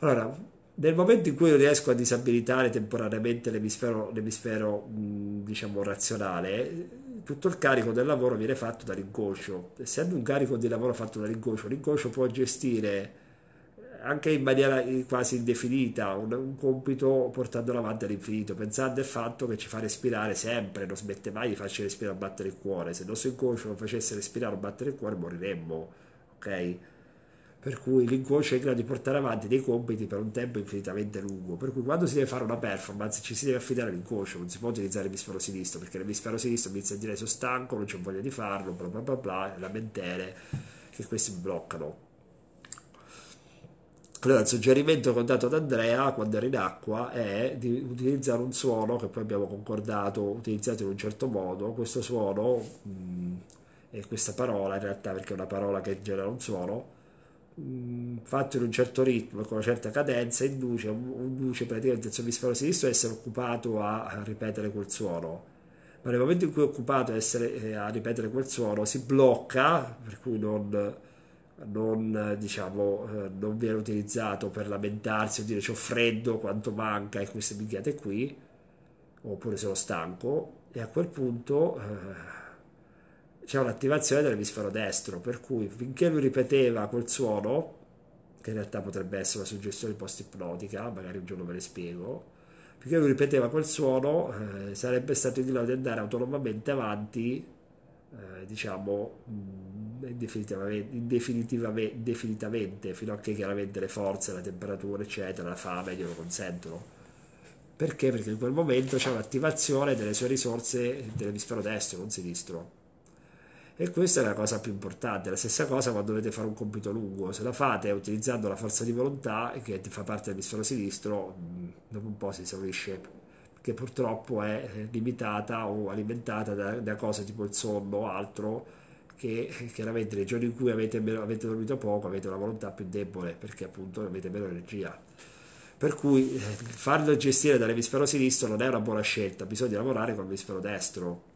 Allora, nel momento in cui io riesco a disabilitare temporaneamente l'emisfero, l'emisfero diciamo, razionale, tutto il carico del lavoro viene fatto dall'ingoscio. Essendo un carico di lavoro fatto dall'ingoscio, l'ingoscio può gestire eh, anche in maniera eh, quasi indefinita un, un compito portandolo avanti all'infinito, pensando al fatto che ci fa respirare sempre, non smette mai di farci respirare o battere il cuore. Se il nostro inconscio non facesse respirare o battere il cuore moriremmo, ok? per cui l'inconscio è in grado di portare avanti dei compiti per un tempo infinitamente lungo, per cui quando si deve fare una performance ci si deve affidare all'inconscio, non si può utilizzare l'emisfero sinistro, perché l'emisfero sinistro mi inizia a dire sono stanco, non ho voglia di farlo, bla bla bla bla, lamentele, che questi bloccano. Allora, il suggerimento che ho dato ad Andrea quando era in acqua è di utilizzare un suono che poi abbiamo concordato, utilizzato in un certo modo. Questo suono mh, mm, e questa parola, in realtà, perché è una parola che genera un suono, Mm, fatto in un certo ritmo, con una certa cadenza, induce un duce praticamente a soddisfare sinistro a essere occupato a ripetere quel suono. Ma nel momento in cui è occupato a, essere, eh, a ripetere quel suono si blocca, per cui non, non, diciamo, eh, non viene utilizzato per lamentarsi o dire c'ho freddo, quanto manca e queste minchiate qui, oppure sono stanco, e a quel punto... Eh, c'è un'attivazione dell'emisfero destro, per cui finché lui ripeteva quel suono, che in realtà potrebbe essere una suggestione post-ipnotica, magari un giorno ve le spiego, finché lui ripeteva quel suono eh, sarebbe stato in grado di andare autonomamente avanti, eh, diciamo, mm, indefinitivamente, indefinitivamente, fino a che chiaramente le forze, la temperatura, eccetera, la fame glielo consentono. Perché? Perché in quel momento c'è un'attivazione delle sue risorse dell'emisfero destro, non sinistro e questa è la cosa più importante. La stessa cosa quando dovete fare un compito lungo, se la fate utilizzando la forza di volontà, che fa parte del vissuto sinistro, dopo un po' si esaurisce che purtroppo è limitata o alimentata da, da cose tipo il sonno o altro che chiaramente nei giorni in cui avete, meno, avete, dormito poco avete una volontà più debole perché appunto avete meno energia. Per cui eh, farlo gestire dall'emisfero sinistro non è una buona scelta, bisogna lavorare con l'emisfero destro,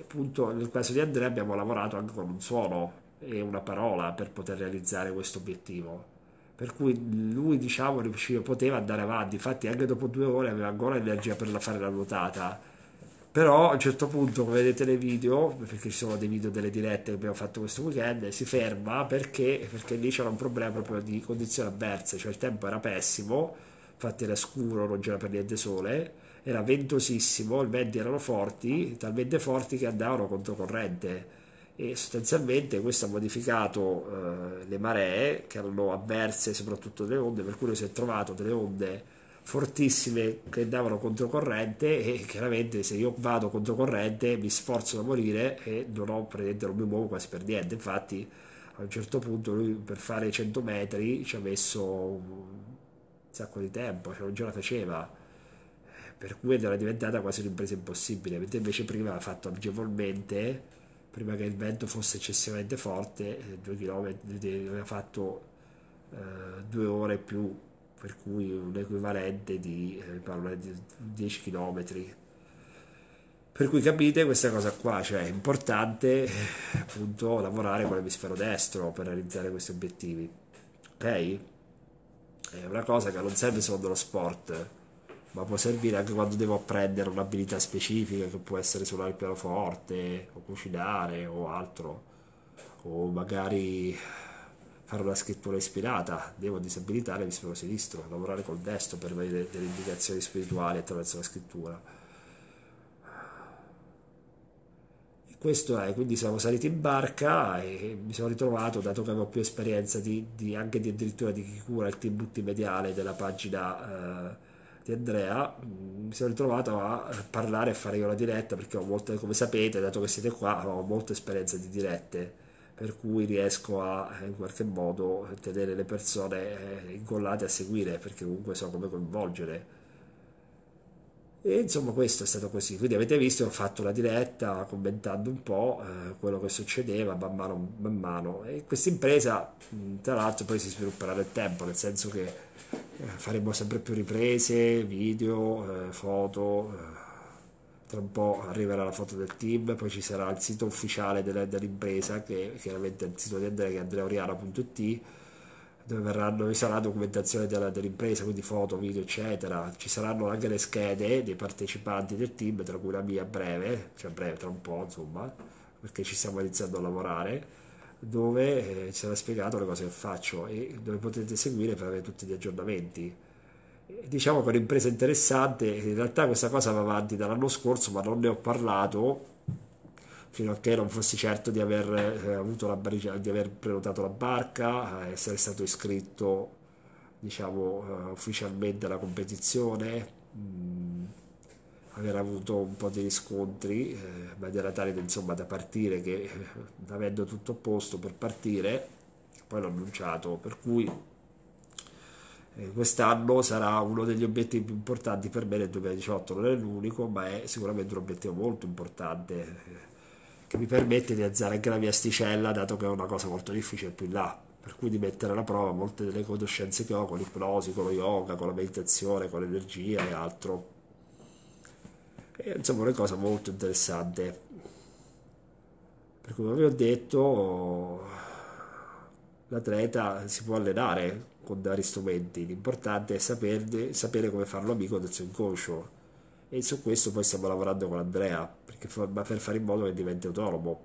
appunto nel caso di Andrea abbiamo lavorato anche con un suono e una parola per poter realizzare questo obiettivo. Per cui lui, diciamo, riusciva, poteva andare avanti. Infatti, anche dopo due ore aveva ancora energia per fare la nuotata. Però a un certo punto, come vedete nei video, perché ci sono dei video delle dirette che abbiamo fatto questo weekend, si ferma perché, perché lì c'era un problema proprio di condizioni avverse, cioè il tempo era pessimo, infatti era scuro, non c'era per niente sole era ventosissimo, i venti erano forti, talmente forti che andavano controcorrente e sostanzialmente questo ha modificato eh, le maree che erano avverse soprattutto delle onde, per cui si è trovato delle onde fortissime che andavano controcorrente e chiaramente se io vado controcorrente mi sforzo da morire e non ho praticamente non mi muovo quasi per niente infatti a un certo punto lui per fare 100 metri ci ha messo un sacco di tempo cioè ce la faceva per cui era diventata quasi un'impresa impossibile, mentre invece prima l'ha fatto agevolmente, prima che il vento fosse eccessivamente forte, 2 eh, km aveva fatto eh, due ore più, per cui un equivalente di, eh, di 10 km. Per cui capite questa cosa qua, cioè è importante eh, appunto lavorare con l'emisfero destro per realizzare questi obiettivi. Ok? È una cosa che non serve solo nello sport, ma può servire anche quando devo apprendere un'abilità specifica che può essere suonare il pianoforte o cucinare o altro o magari fare una scrittura ispirata devo disabilitare il l'emisfero sinistro lavorare col destro per avere delle indicazioni spirituali attraverso la scrittura questo è quindi siamo saliti in barca e mi sono ritrovato dato che avevo più esperienza di, di, anche di addirittura di chi cura il team multimediale della pagina eh, di Andrea, mm, mi sono ritrovato a eh, parlare e fare io la diretta perché ho molte, come sapete, dato che siete qua, ho molta esperienza di dirette per cui riesco a eh, in qualche modo eh, tenere le persone incollate a seguire perché comunque so come coinvolgere. E insomma questo è stato così, quindi avete visto ho fatto la diretta commentando un po' quello che succedeva man mano, man mano. e questa impresa mm, tra l'altro poi si svilupperà nel tempo, nel senso che eh, faremo sempre più riprese, video, eh, foto, eh, tra un po' arriverà la foto del team, poi ci sarà il sito ufficiale dell'impresa che chiaramente è il sito di Andrea che è andreaoriana.it dove verranno, vi sarà documentazione della, dell'impresa, quindi foto, video, eccetera. Ci saranno anche le schede dei partecipanti del team, tra cui la mia a breve, cioè breve tra un po', insomma, perché ci stiamo iniziando a lavorare dove eh, sarà spiegato le cose che faccio e dove potete seguire per avere tutti gli aggiornamenti. Diciamo che è un'impresa interessante, in realtà questa cosa va avanti dall'anno scorso, ma non ne ho parlato fino a che non fossi certo di aver, eh, avuto la di aver prenotato la barca, eh, essere stato iscritto diciamo, uh, ufficialmente alla competizione. Mm aver avuto un po' di riscontri eh, in maniera tale da, insomma, da partire che eh, avendo tutto a posto per partire poi l'ho annunciato per cui eh, quest'anno sarà uno degli obiettivi più importanti per me nel 2018 non è l'unico ma è sicuramente un obiettivo molto importante eh, che mi permette di alzare anche la mia asticella dato che è una cosa molto difficile più in là per cui di mettere alla prova molte delle conoscenze che ho con l'ipnosi, con lo yoga, con la meditazione, con l'energia e altro e, eh, insomma una cosa molto interessante. Per come vi ho detto, l'atleta si può allenare con vari strumenti, l'importante è saperne, sapere come farlo amico del suo inconscio. E su questo poi stiamo lavorando con Andrea, perché, ma per fare in modo che diventi autonomo,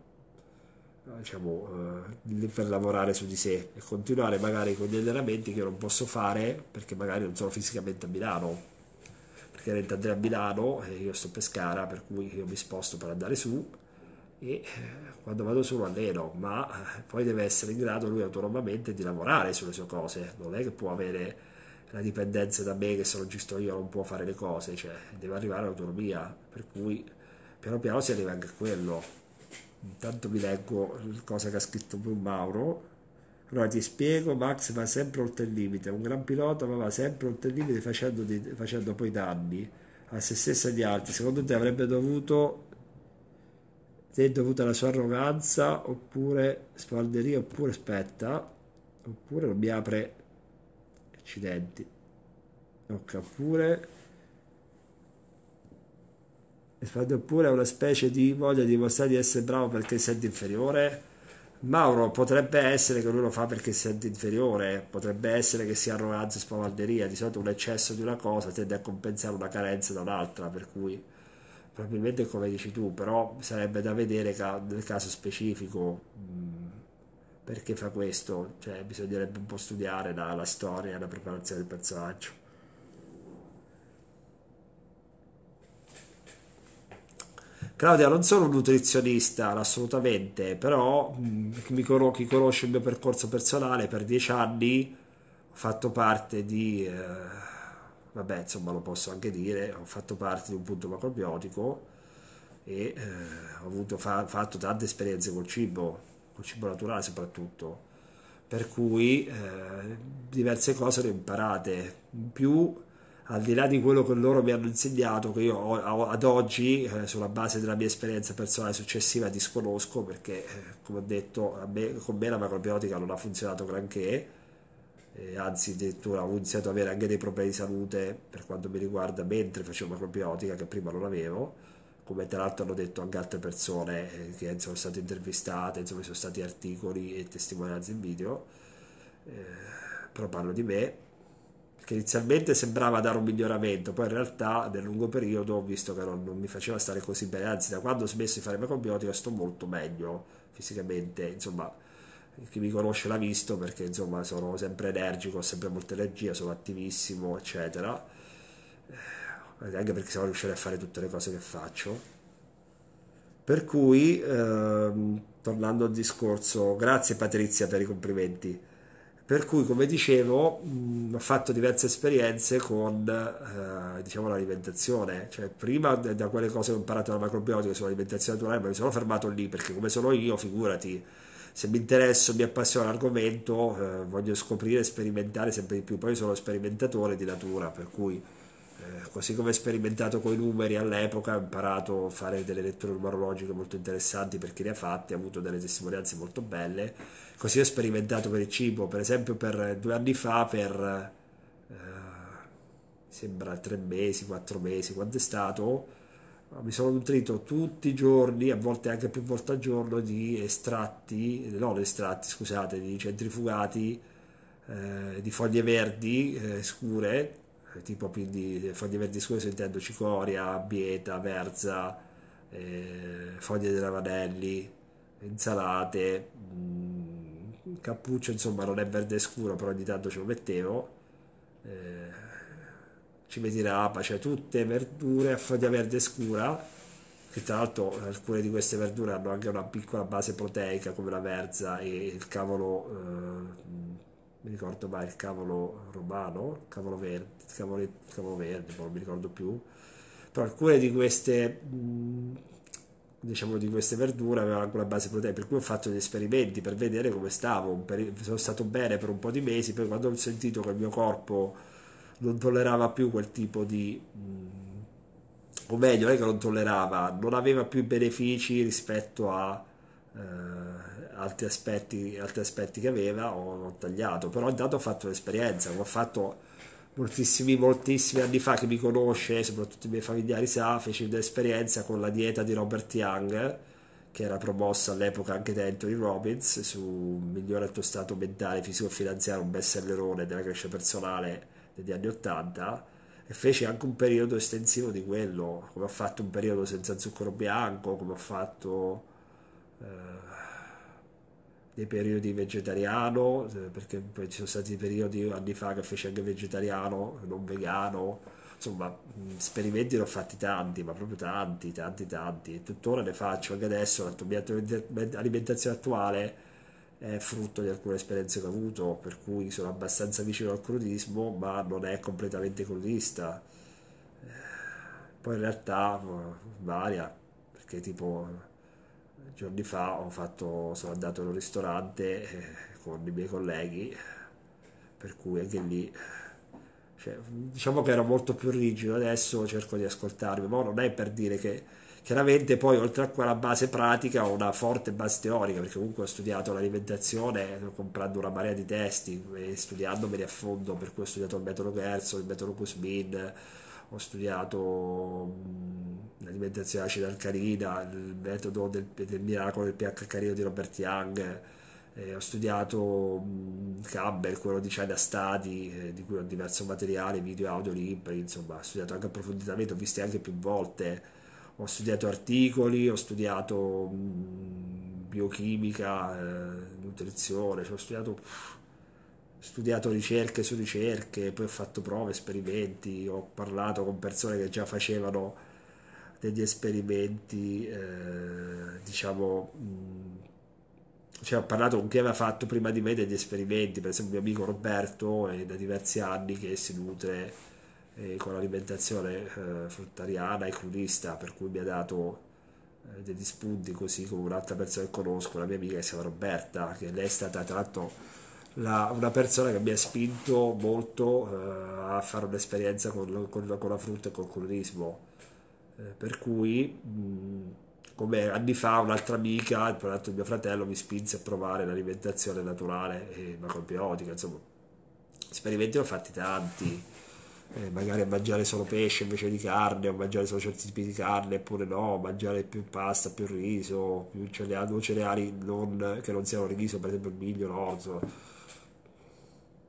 diciamo, eh, per lavorare su di sé e continuare magari con gli allenamenti che non posso fare perché magari non sono fisicamente a Milano perché era il Taddea a Milano e io sto a Pescara, per cui io mi sposto per andare su e eh, quando vado su lo alleno, ma eh, poi deve essere in grado lui autonomamente di lavorare sulle sue cose, non è che può avere la dipendenza da me che sono giusto io non può fare le cose, cioè deve arrivare all'autonomia, per cui piano piano si arriva anche a quello. Intanto vi leggo cosa che ha scritto Mauro, allora ti spiego, Max va sempre oltre il limite, un gran pilota ma va sempre oltre il limite facendo, di, facendo poi danni a se stesso e agli altri. Secondo te avrebbe dovuto, te è dovuta alla sua arroganza oppure spavalderia oppure aspetta, oppure non mi apre accidenti. Ok, oppure oppure è una specie di voglia di mostrare di essere bravo perché sente inferiore Mauro, potrebbe essere che lui lo fa perché si sente inferiore, potrebbe essere che sia arroganza e spavalderia, di solito un eccesso di una cosa tende a compensare una carenza da un'altra, per cui probabilmente come dici tu, però sarebbe da vedere nel caso specifico mm, perché fa questo, cioè bisognerebbe un po' studiare la, la storia e la preparazione del personaggio. Claudia, non sono un nutrizionista, assolutamente, però mh, mm, chi conosce il mio percorso personale, per dieci anni ho fatto parte di, eh, vabbè, insomma lo posso anche dire, ho fatto parte di un punto macrobiotico e eh, ho avuto, fa, fatto tante esperienze col cibo, col cibo naturale soprattutto, per cui eh, diverse cose le ho imparate, in più al di là di quello che loro mi hanno insegnato, che io ad oggi, eh, sulla base della mia esperienza personale successiva, disconosco perché, eh, come ho detto, me, con me la macrobiotica non ha funzionato granché, eh, anzi addirittura ho iniziato ad avere anche dei problemi di salute per quanto mi riguarda mentre facevo macrobiotica, che prima non avevo come tra l'altro hanno detto anche altre persone eh, che sono state intervistate, insomma, sono stati articoli e testimonianze in video, eh, però parlo di me che inizialmente sembrava dare un miglioramento, poi in realtà nel lungo periodo ho visto che non, non mi faceva stare così bene, anzi da quando ho smesso di fare macrobiotica sto molto meglio fisicamente, insomma chi mi conosce l'ha visto perché insomma sono sempre energico, ho sempre molta energia, sono attivissimo eccetera, eh, anche perché sono riuscire a fare tutte le cose che faccio. Per cui, ehm, tornando al discorso, grazie Patrizia per i complimenti. Per cui, come dicevo, mh, mm, ho fatto diverse esperienze con eh, diciamo, l'alimentazione, cioè prima da, quelle cose che ho imparato dal macrobiotica sull'alimentazione naturale, ma mi sono fermato lì perché come sono io, figurati, se mi interessa, mi appassiona l'argomento, eh, voglio scoprire, sperimentare sempre di più. Poi sono sperimentatore di natura, per cui eh, così come ho sperimentato con i numeri all'epoca, ho imparato a fare delle letture numerologiche molto interessanti per chi le ha fatte, ho avuto delle testimonianze molto belle Così ho sperimentato per il cibo, per esempio per due anni fa per eh, sembra tre mesi, quattro mesi, quando è stato, mi sono nutrito tutti i giorni, a volte anche più volte al giorno, di estratti, non estratti, scusate, di centrifugati, eh, di foglie verdi eh, scure, eh, tipo quindi foglie verdi scure, se intendo cicoria, bieta, verza, eh, foglie dei ravanelli, insalate. Mh, mm, il cappuccio insomma non è verde scuro però ogni tanto ce lo mettevo eh, cimeti rapa, cioè tutte verdure a foglia verde scura, che tra l'altro alcune di queste verdure hanno anche una piccola base proteica come la verza e il cavolo, eh, mi ricordo mai il cavolo romano, cavolo verde, cavolo, il cavolo verde, non mi ricordo più, però alcune di queste mh, mm, diciamo, di queste verdure aveva anche una base proteica, per cui ho fatto degli esperimenti per vedere come stavo, sono stato bene per un po' di mesi, poi quando ho sentito che il mio corpo non tollerava più quel tipo di... o meglio, non è che non tollerava, non aveva più benefici rispetto a... Eh, altri aspetti, altri aspetti che aveva ho, ho tagliato però intanto ho fatto l'esperienza ho fatto moltissimi, moltissimi anni fa che mi conosce, soprattutto i miei familiari sa, feci un'esperienza con la dieta di Robert Young, che era promossa all'epoca anche da Anthony Robbins, su migliore il tuo stato mentale, fisico e finanziario, un bestsellerone della crescita personale degli anni Ottanta, e feci anche un periodo estensivo di quello, come ho fatto un periodo senza zucchero bianco, come ho fatto dei periodi vegetariano, eh, perché poi ci sono stati periodi anni fa che feci anche vegetariano, non vegano, insomma, esperimenti ne ho fatti tanti, ma proprio tanti, tanti, tanti, e tuttora ne faccio anche adesso, la mia alimentazione attuale è frutto di alcune esperienze che ho avuto, per cui sono abbastanza vicino al crudismo, ma non è completamente crudista. Eh, poi in realtà varia, perché tipo giorni fa fatto, sono andato in un ristorante eh, con i miei colleghi, per cui anche lì cioè, diciamo che ero molto più rigido, adesso cerco di ascoltarmi, ma non è per dire che chiaramente poi oltre a quella base pratica ho una forte base teorica, perché comunque ho studiato l'alimentazione comprando una marea di testi e studiandomeli a fondo, per cui ho studiato il metodo Gerson, il metodo Cusmin, ho studiato mm, l'alimentazione acida alcalina, il metodo del, del miracolo del pH carino di Robert Young, eh, ho studiato mm, Campbell, quello di China Study, eh, di cui ho diverso materiale, video, audio, libri, insomma, ho studiato anche approfonditamente, ho visti anche più volte, ho studiato articoli, ho studiato mh, mm, biochimica, eh, nutrizione, cioè ho studiato... Pff, studiato ricerche su ricerche, poi ho fatto prove, esperimenti, ho parlato con persone che già facevano degli esperimenti, eh, diciamo, mh, cioè ho parlato con chi aveva fatto prima di me degli esperimenti, per esempio il mio amico Roberto è da diversi anni che si nutre eh, con l'alimentazione eh, fruttariana e crudista, per cui mi ha dato eh, degli spunti così come un'altra persona che conosco, la mia amica che si chiama Roberta, che lei è stata tra l'altro la, una persona che mi ha spinto molto eh, a fare un'esperienza con, con, con la frutta e col colorismo eh, per cui come anni fa un'altra amica, peraltro l'altro mio fratello, mi spinse a provare l'alimentazione naturale e eh, macrobiotica, insomma, esperimenti ne ho fatti tanti, eh, magari mangiare solo pesce invece di carne, o mangiare solo certi tipi di carne, oppure no, mangiare più pasta, più riso, più cereali, non cereali non, che non siano riso, per esempio il miglio, l'orzo,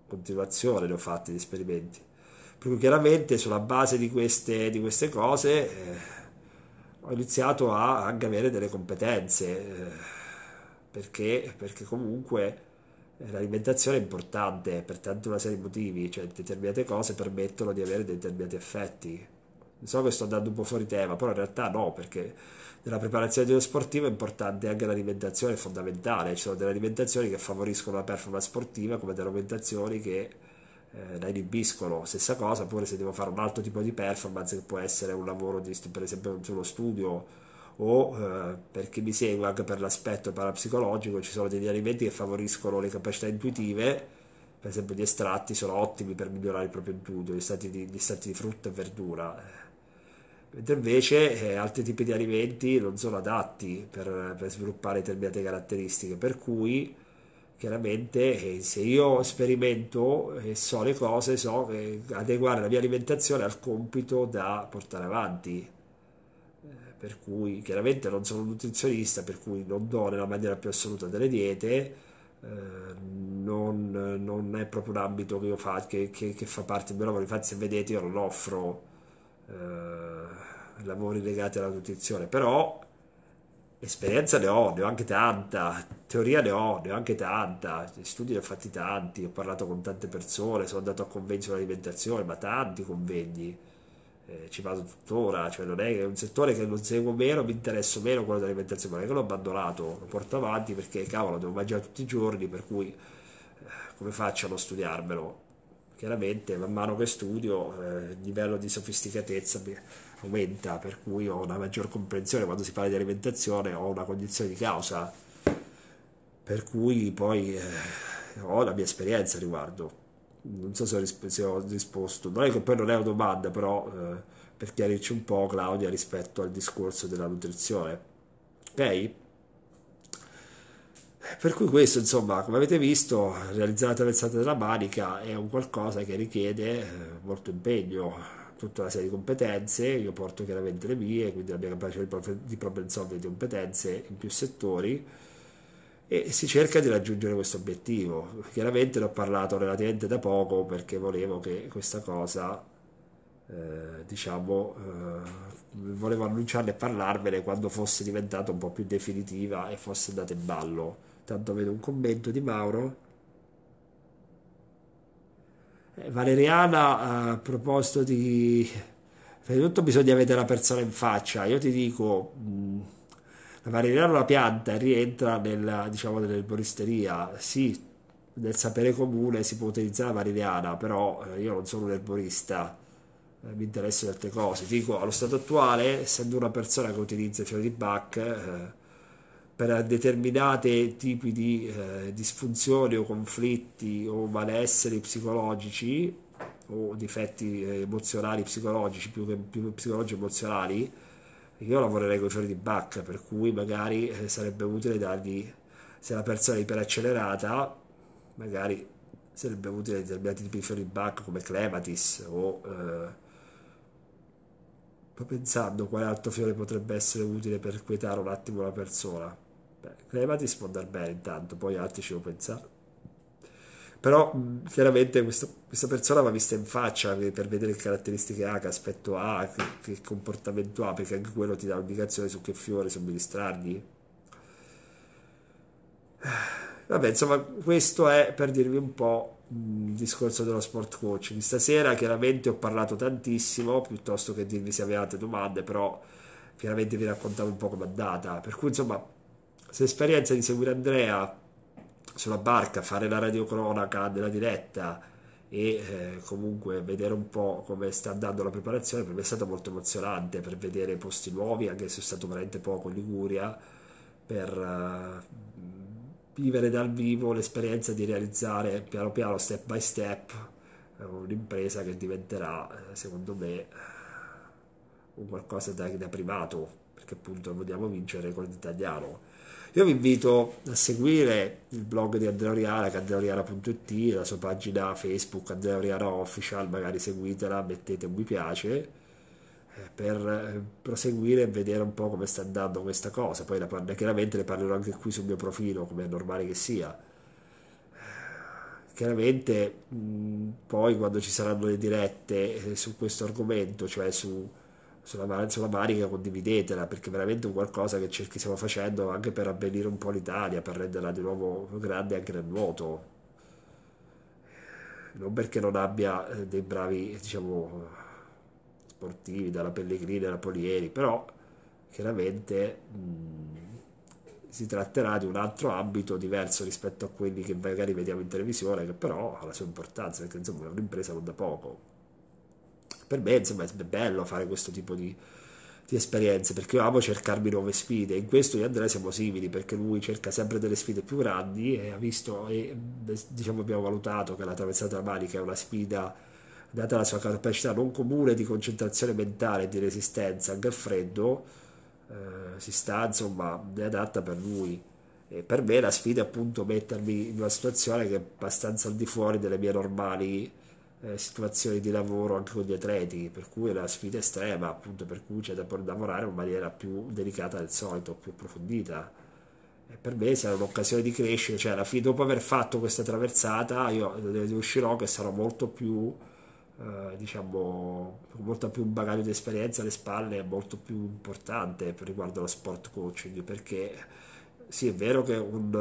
continuazione ne ho fatti di esperimenti. Per cui chiaramente sulla base di queste, di queste cose eh, ho iniziato a, anche avere delle competenze, eh, perché, perché comunque eh, l'alimentazione è importante per tante una serie di motivi, cioè determinate cose permettono di avere determinati effetti. So che sto andando un po' fuori tema, però in realtà no, perché nella preparazione di uno sportivo è importante anche l'alimentazione, è fondamentale. Ci sono delle alimentazioni che favoriscono la performance sportiva, come delle alimentazioni che eh, la inibiscono, stessa cosa, oppure se devo fare un altro tipo di performance che può essere un lavoro di, per esempio sullo studio o eh, per chi mi segue anche per l'aspetto parapsicologico ci sono degli alimenti che favoriscono le capacità intuitive per esempio gli estratti sono ottimi per migliorare il proprio intuito, gli stati di, gli stati di frutta e verdura. Eh. Mentre invece eh, altri tipi di alimenti non sono adatti per, per sviluppare determinate caratteristiche, per cui chiaramente eh, se io sperimento e eh, so le cose, so eh, adeguare la mia alimentazione al compito da portare avanti. Eh, per cui chiaramente non sono un nutrizionista, per cui non do nella maniera più assoluta delle diete, eh, non, non, è proprio un ambito che, io fa, che, che, che fa parte del mio lavoro. Infatti, se vedete, io non offro eh, lavori legati alla nutrizione, però esperienza ne ho, ne ho anche tanta, teoria ne ho, ne ho anche tanta, studi ne ho fatti tanti, ho parlato con tante persone, sono andato a convegni sull'alimentazione, ma tanti convegni, eh, ci vado tuttora, cioè non è, è, un settore che non seguo meno, mi interesso meno quello dell'alimentazione, ma non è che l'ho abbandonato, lo porto avanti perché cavolo, devo mangiare tutti i giorni, per cui eh, come faccio a non studiarmelo? Chiaramente man mano che studio eh, il livello di sofisticatezza... Mi aumenta, per cui ho una maggior comprensione quando si parla di alimentazione, ho una condizione di causa, per cui poi eh, ho la mia esperienza a riguardo. Non so se ho, risp- se ho, risposto, non è che poi non è una domanda, però eh, per chiarirci un po' Claudia rispetto al discorso della nutrizione. Ok? Per cui questo, insomma, come avete visto, realizzare la traversata della Manica è un qualcosa che richiede eh, molto impegno, tutta una serie di competenze, io porto chiaramente le mie, quindi la mia capacità di problem solving di competenze in più settori e si cerca di raggiungere questo obiettivo. Chiaramente ne ho parlato relativamente da poco perché volevo che questa cosa, eh, diciamo, eh, volevo annunciarne e parlarvene quando fosse diventata un po' più definitiva e fosse andata in ballo. Tanto vedo un commento di Mauro. Eh, valeriana ha proposto di... Prima di tutto bisogna vedere la persona in faccia, io ti dico... Mm, la Valeriana è una pianta, rientra nella, diciamo, nell'erboristeria, sì, nel sapere comune si può utilizzare la valeriana, però eh, io non sono un erborista, eh, mi interessano altre cose. Dico, allo stato attuale, essendo una persona che utilizza i fiori di Bach, per determinati tipi di eh, disfunzioni o conflitti o malesseri psicologici o difetti eh, emozionali psicologici più che più psicologici emozionali io lavorerei con i fiori di bacca per cui magari eh, sarebbe utile dargli se la persona è iperaccelerata magari sarebbe utile determinati tipi di fiori di bacca come clematis o eh, pensando quale altro fiore potrebbe essere utile per quietare un attimo la persona Rematis può andare bene intanto, poi altri ci devo pensare. Però mh, chiaramente questo, questa persona va vista in faccia per vedere che caratteristiche ha, che aspetto ha, che, che comportamento ha, perché anche quello ti dà un'indicazione su che fiore somministrargli. Vabbè, insomma, questo è per dirvi un po' il discorso dello sport coaching. Stasera chiaramente ho parlato tantissimo, piuttosto che dirvi se avevate domande, però chiaramente vi raccontavo un po' com'è andata. Per cui, insomma, questa esperienza di seguire Andrea sulla barca, fare la radiocronaca della diretta e eh, comunque vedere un po' come sta andando la preparazione per me è stato molto emozionante per vedere posti nuovi, anche se è stato veramente poco in Liguria, per uh, vivere dal vivo l'esperienza di realizzare piano piano, step by step, eh, un'impresa che diventerà, eh, secondo me, un qualcosa da, da privato, perché appunto vogliamo vincere con l'italiano io vi invito a seguire il blog di Andrea Oriara, che è andreaoriara.it, la sua pagina Facebook Andrea Oriara Official, magari seguitela, mettete un mi piace eh, per eh, proseguire e vedere un po' come sta andando questa cosa. Poi parla, chiaramente ne parlerò anche qui sul mio profilo, come è normale che sia. Chiaramente mh, poi quando ci saranno le dirette eh, su questo argomento, cioè su sulla, la, varica condividetela perché veramente è qualcosa che cerchi, stiamo facendo anche per abbellire un po' l'Italia, per renderla di nuovo grande anche nel nuoto. Non perché non abbia eh, dei bravi, diciamo, sportivi, dalla Pellegrini alla Polieri, però chiaramente mh, si tratterà di un altro ambito diverso rispetto a quelli che magari vediamo in televisione, che però ha la sua importanza, perché insomma è un'impresa non da poco per me insomma, è bello fare questo tipo di, di esperienze perché io amo cercarmi nuove sfide in questo io e Andrea siamo simili perché lui cerca sempre delle sfide più grandi e ha visto e diciamo abbiamo valutato che la traversata della Manica è una sfida data la sua capacità non comune di concentrazione mentale e di resistenza anche al freddo eh, si sta insomma è adatta per lui e per me la sfida è appunto mettermi in una situazione che è abbastanza al di fuori delle mie normali eh, situazioni di lavoro anche con gli atleti, per cui è una sfida estrema, appunto per cui c'è da lavorare in maniera più delicata del solito, più approfondita. E per me sarà un'occasione di crescere, cioè alla fine dopo aver fatto questa traversata io ne eh, uscirò che sarò molto più, eh, diciamo, con molto più un bagaglio di esperienza alle spalle, molto più importante per riguardo allo sport coaching, perché sì è vero che un,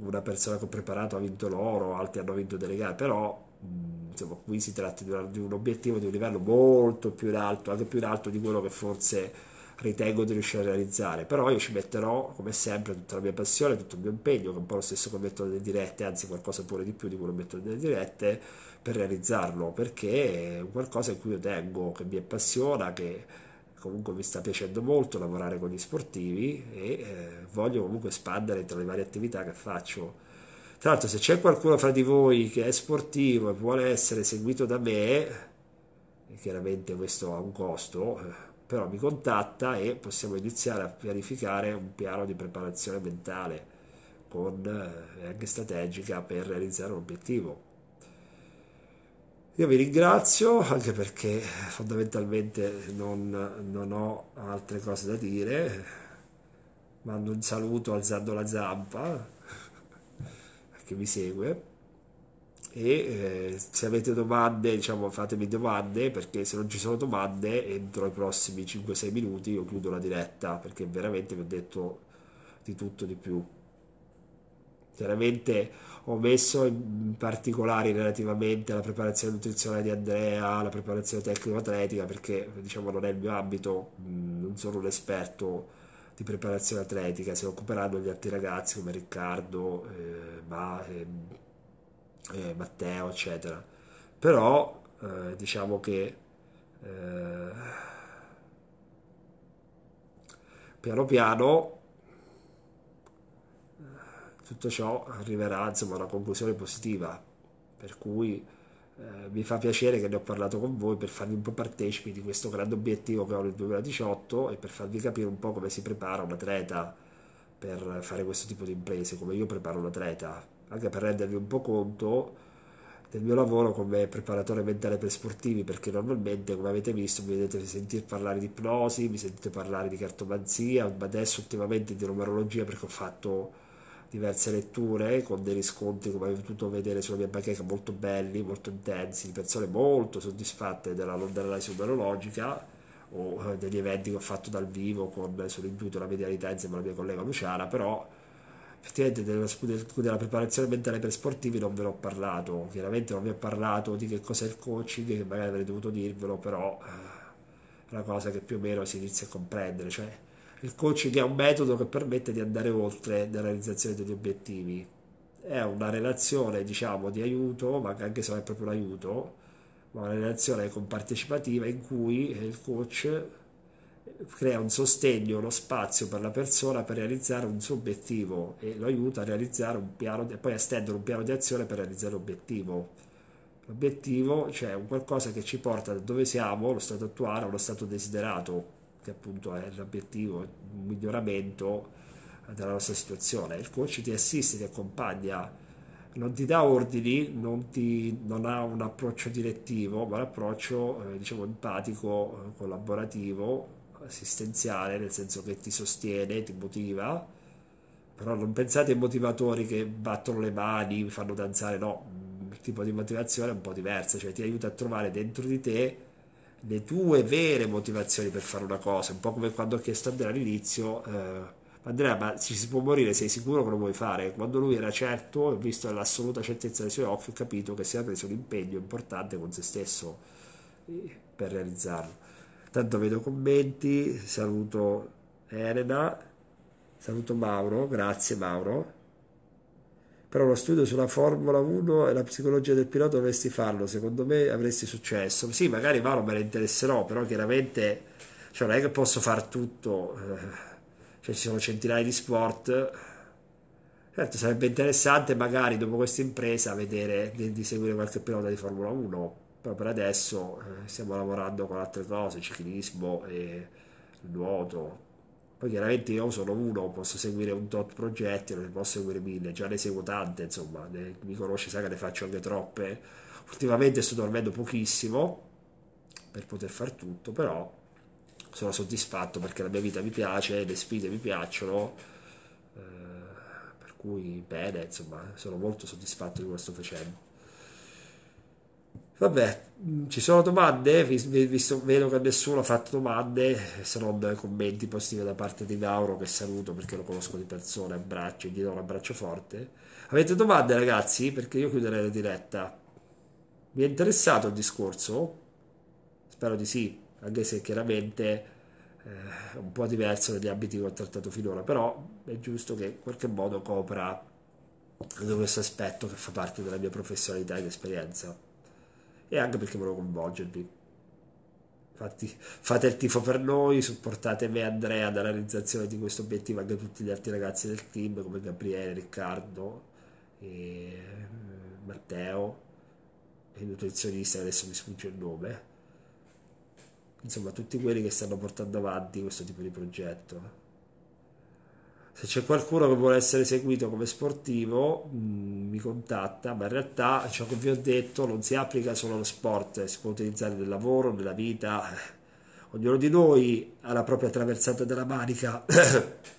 una persona che ho preparato ha vinto l'oro, altri hanno vinto delle gare, però Mm, insomma, qui si tratta di, una, di, un obiettivo di un livello molto più alto, anche più alto di quello che forse ritengo di riuscire a realizzare, però io ci metterò come sempre tutta la mia passione, tutto il mio impegno, che è un po' lo stesso che metto nelle dirette, anzi qualcosa pure di più di quello che metto nelle dirette, per realizzarlo, perché è un qualcosa in cui io tengo, che mi appassiona, che comunque mi sta piacendo molto lavorare con gli sportivi e eh, voglio comunque espandere tra le varie attività che faccio tra l'altro se c'è qualcuno fra di voi che è sportivo e vuole essere seguito da me, chiaramente questo ha un costo, eh, però mi contatta e possiamo iniziare a pianificare un piano di preparazione mentale con, eh, anche strategica per realizzare un obiettivo. Io vi ringrazio anche perché fondamentalmente non, non ho altre cose da dire. Mando un saluto alzando la zampa che mi segue e eh, se avete domande diciamo fatemi domande perché se non ci sono domande entro i prossimi 5-6 minuti io chiudo la diretta perché veramente vi ho detto di tutto di più chiaramente ho messo in particolari relativamente alla preparazione nutrizionale di Andrea, la preparazione tecnico-atletica, perché diciamo non è il mio ambito, mm, non sono un esperto di preparazione atletica, si occuperanno gli altri ragazzi come Riccardo, eh, Ma, ehm, eh, Matteo, eccetera. Però eh, diciamo che eh, piano piano eh, tutto ciò arriverà insomma, a una conclusione positiva, per cui eh, mi fa piacere che ne ho parlato con voi per farvi un po' partecipi di questo grande obiettivo che ho nel 2018 e per farvi capire un po' come si prepara un atleta per fare questo tipo di imprese, come io preparo un atleta, anche per rendervi un po' conto del mio lavoro come preparatore mentale per sportivi, perché normalmente, come avete visto, mi vedete sentire parlare di ipnosi, mi sentite parlare di cartomanzia, ma adesso ultimamente di numerologia perché ho fatto diverse letture eh, con dei riscontri come avete potuto vedere sulla mia bacheca molto belli, molto intensi, di persone molto soddisfatte della analisi numerologica o eh, degli eventi che ho fatto dal vivo con eh, sull'intuito la medialità insieme alla mia collega Luciana, però effettivamente della, della preparazione mentale per sportivi non ve l'ho parlato, chiaramente non vi ho parlato di che cos'è il coaching, che magari avrei dovuto dirvelo, però è una cosa che più o meno si inizia a comprendere, cioè il coaching è un metodo che permette di andare oltre nella realizzazione degli obiettivi. È una relazione, diciamo, di aiuto, ma anche se non è proprio un aiuto, ma una relazione compartecipativa in cui il coach crea un sostegno, uno spazio per la persona per realizzare un suo obiettivo e lo aiuta a realizzare un piano e poi a stendere un piano di azione per realizzare l'obiettivo. L'obiettivo, cioè un qualcosa che ci porta da dove siamo, lo stato attuale, allo stato desiderato che appunto è l'obiettivo, un miglioramento della nostra situazione. Il coach ti assiste, ti accompagna, non ti dà ordini, non, ti, non ha un approccio direttivo, ma un approccio eh, diciamo empatico, eh, collaborativo, assistenziale, nel senso che ti sostiene, ti motiva. Però non pensate ai motivatori che battono le mani, fanno danzare, no, il tipo di motivazione è un po' diversa, cioè ti aiuta a trovare dentro di te le tue vere motivazioni per fare una cosa, un po' come quando ho chiesto a Andrea all'inizio, eh, Andrea ma ci si può morire, sei sicuro che lo vuoi fare? Quando lui era certo, ho visto l'assoluta certezza dei suoi occhi, ho capito che si era preso un impegno importante con se stesso eh, per realizzarlo. Tanto vedo commenti, saluto Elena, saluto Mauro, grazie Mauro però lo studio sulla Formula 1 e la psicologia del pilota dovresti farlo, secondo me avresti successo. Sì, magari Mauro me ne interesserò, però chiaramente cioè, non è che posso fare tutto, eh, cioè, ci sono centinaia di sport. Certo, sarebbe interessante magari dopo questa impresa vedere di, di seguire qualche pilota di Formula 1, però per adesso eh, stiamo lavorando con altre cose, ciclismo e nuoto, poi chiaramente io sono uno, posso seguire un tot progetti, non ne posso seguire mille, già ne seguo tante, insomma, ne, mi conosce, sa che ne faccio anche troppe. Ultimamente sto dormendo pochissimo per poter far tutto, però sono soddisfatto perché la mia vita mi piace, le sfide mi piacciono, eh, per cui bene, insomma, sono molto soddisfatto di quello che sto facendo. Vabbè, mm, ci sono domande? Visto, vedo che nessuno ha fatto domande, se non commenti positivi da parte di Mauro, che saluto perché lo conosco di persona, abbraccio, gli do un abbraccio forte. Avete domande ragazzi? Perché io chiuderei la diretta. Mi è interessato il discorso? Spero di sì, anche se chiaramente è eh, un po' diverso dagli abiti che ho trattato finora, però è giusto che in qualche modo copra questo aspetto che fa parte della mia professionalità ed esperienza e anche perché volevo coinvolgervi. Infatti, fate il tifo per noi, supportate me e Andrea nella realizzazione di questo obiettivo, anche tutti gli altri ragazzi del team come Gabriele, Riccardo, e mm, Matteo, il nutrizionista, adesso mi sfugge il nome. Insomma, tutti quelli che stanno portando avanti questo tipo di progetto se c'è qualcuno che vuole essere seguito come sportivo mh, mm, mi contatta, ma in realtà ciò che vi ho detto non si applica solo allo sport, eh, si può utilizzare nel lavoro, nella vita, eh. ognuno di noi ha la propria traversata della manica.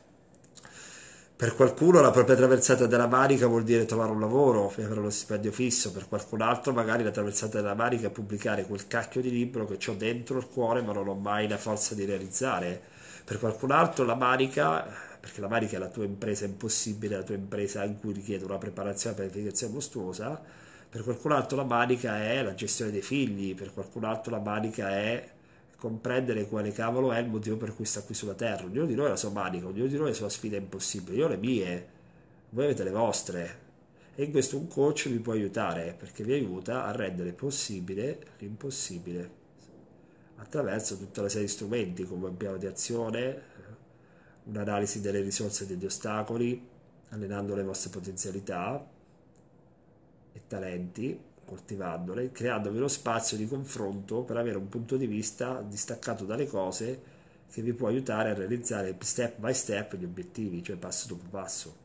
Per qualcuno la propria traversata della manica vuol dire trovare un lavoro e avere uno stipendio fisso, per qualcun altro magari la traversata della manica è pubblicare quel cacchio di libro che ho dentro il cuore ma non ho mai la forza di realizzare. Per qualcun altro la manica perché la manica è la tua impresa impossibile, la tua impresa in cui richiede una preparazione e pianificazione mostruosa, per qualcun altro la manica è la gestione dei figli, per qualcun altro la manica è comprendere quale cavolo è il motivo per cui sta qui sulla terra, ognuno di noi ha la sua manica, ognuno di noi ha la sua sfida impossibile, io ho le mie, voi avete le vostre, e in questo un coach vi può aiutare perché vi aiuta a rendere possibile l'impossibile attraverso tutta la serie di strumenti come un piano di azione, un'analisi delle risorse e degli ostacoli, allenando le vostre potenzialità e talenti, coltivandole, creandovi uno spazio di confronto per avere un punto di vista distaccato dalle cose che vi può aiutare a realizzare step by step gli obiettivi, cioè passo dopo passo.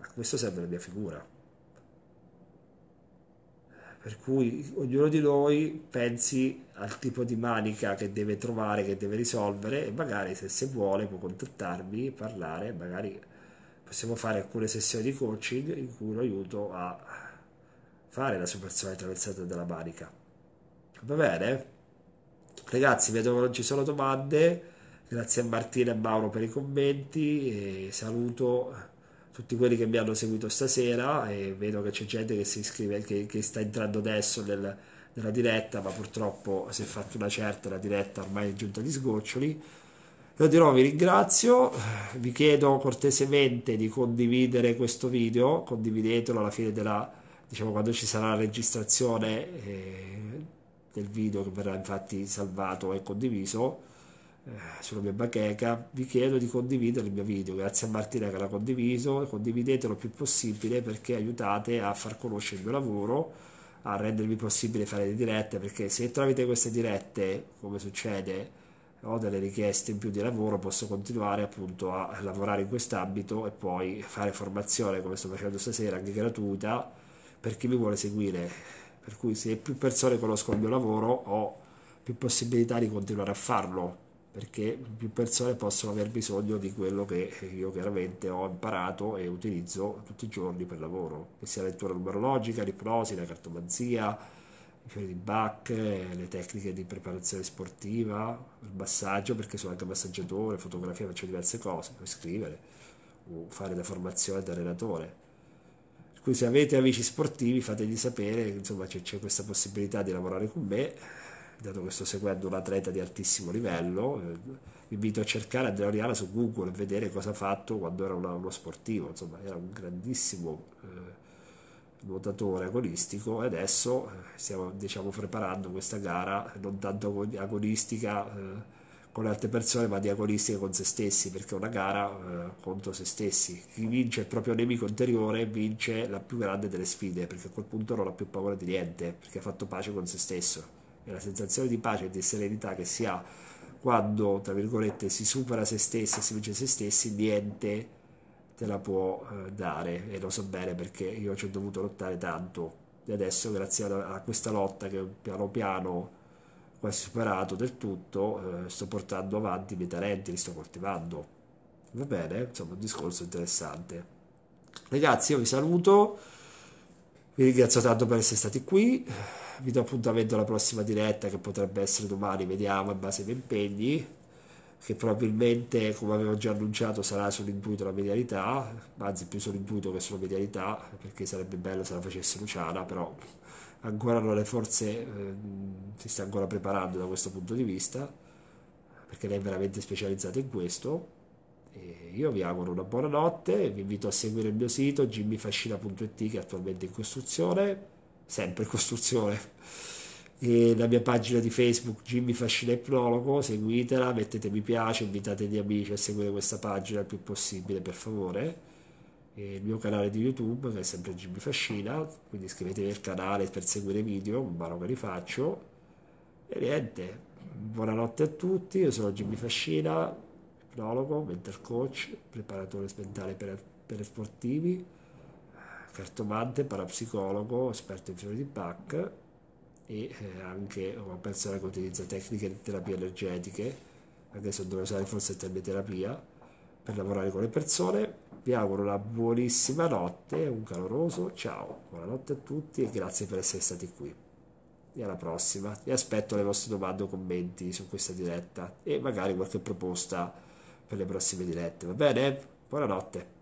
A questo serve la mia figura. Per cui ognuno di noi pensi al tipo di manica che deve trovare, che deve risolvere e magari se, se vuole può contattarmi, parlare, magari possiamo fare alcune sessioni di coaching in cui lo aiuto a fare la superazione attraversata della manica. Va bene? Ragazzi, vedo che non ci sono domande. Grazie a Martina e Mauro per i commenti. E saluto tutti quelli che mi hanno seguito stasera e vedo che c'è gente che si iscrive, che, che sta entrando adesso nel, della diretta, ma purtroppo si è fatta una certa, la diretta ormai è giunta agli sgoccioli. Io di nuovo vi ringrazio, vi chiedo cortesemente di condividere questo video, condividetelo alla fine della, diciamo quando ci sarà la registrazione eh, del video che verrà infatti salvato e condiviso eh, sulla mia bacheca, vi chiedo di condividere il mio video, grazie a Martina che l'ha condiviso, condividetelo il più possibile perché aiutate a far conoscere il mio lavoro a rendervi possibile fare le dirette, perché se tramite queste dirette, come succede, ho delle richieste in più di lavoro, posso continuare appunto a lavorare in quest'ambito e poi fare formazione come sto facendo stasera, anche gratuita, per chi mi vuole seguire. Per cui se più persone conoscono il mio lavoro ho più possibilità di continuare a farlo perché più persone possono aver bisogno di quello che io chiaramente ho imparato e utilizzo tutti i giorni per lavoro, che sia lettura numerologica, l'ipnosi, la cartomanzia, i fiori di Bach, le tecniche di preparazione sportiva, il massaggio, perché sono anche massaggiatore, fotografia, faccio diverse cose, puoi scrivere, o fare la formazione da allenatore. Per se avete amici sportivi fategli sapere, insomma c'è, c'è questa possibilità di lavorare con me, dato che sto seguendo un atleta di altissimo livello, eh, vi invito a cercare Oriana su Google e vedere cosa ha fatto quando era uno sportivo, insomma era un grandissimo eh, nuotatore agonistico e adesso eh, stiamo diciamo, preparando questa gara non tanto agonistica eh, con le altre persone ma di agonistica con se stessi perché è una gara eh, contro se stessi, chi vince il proprio nemico interiore vince la più grande delle sfide perché a quel punto non ha più paura di niente perché ha fatto pace con se stesso e la sensazione di pace e di serenità che si ha quando, tra virgolette, si supera se stessi e si vince se stessi, niente te la può eh, dare e lo so bene perché io ci ho dovuto lottare tanto e adesso grazie a, questa lotta che piano piano quasi superato del tutto eh, sto portando avanti i miei talenti, li sto coltivando. Va bene, insomma un discorso interessante. Ragazzi io vi saluto. Vi ringrazio tanto per essere stati qui, vi do appuntamento alla prossima diretta che potrebbe essere domani, vediamo in base ai miei impegni, che probabilmente come avevo già annunciato sarà sull'intuito la medialità, anzi più sull'intuito che sulla medialità, perché sarebbe bello se la facesse Luciana, però ancora non le forze eh, si sta ancora preparando da questo punto di vista, perché lei è veramente specializzata in questo e io vi auguro una buona notte, vi invito a seguire il mio sito jimmyfascina.it che è attualmente in costruzione, sempre in costruzione, e la mia pagina di Facebook Jimmy Fascina Prologo, seguitela, mettete mi piace, invitate gli amici a seguire questa pagina il più possibile per favore il mio canale di YouTube che è sempre Jimmy Fascina, quindi iscrivetevi al canale per seguire i video, ma non che li faccio. E niente, buonanotte a tutti, io sono Jimmy Fascina, ipnologo, mentor coach, preparatore mentale per, per sportivi, cartomante, parapsicologo, esperto in fiori di PAC e eh, anche una persona che utilizza tecniche di terapia energetiche, anche se non usare forse il terapia, per lavorare con le persone. Vi auguro una buonissima notte, un caloroso ciao, buonanotte a tutti e grazie per essere stati qui. E alla prossima. E aspetto le vostre domande o commenti su questa diretta e magari qualche proposta per le prossime dirette, va bene? Buonanotte.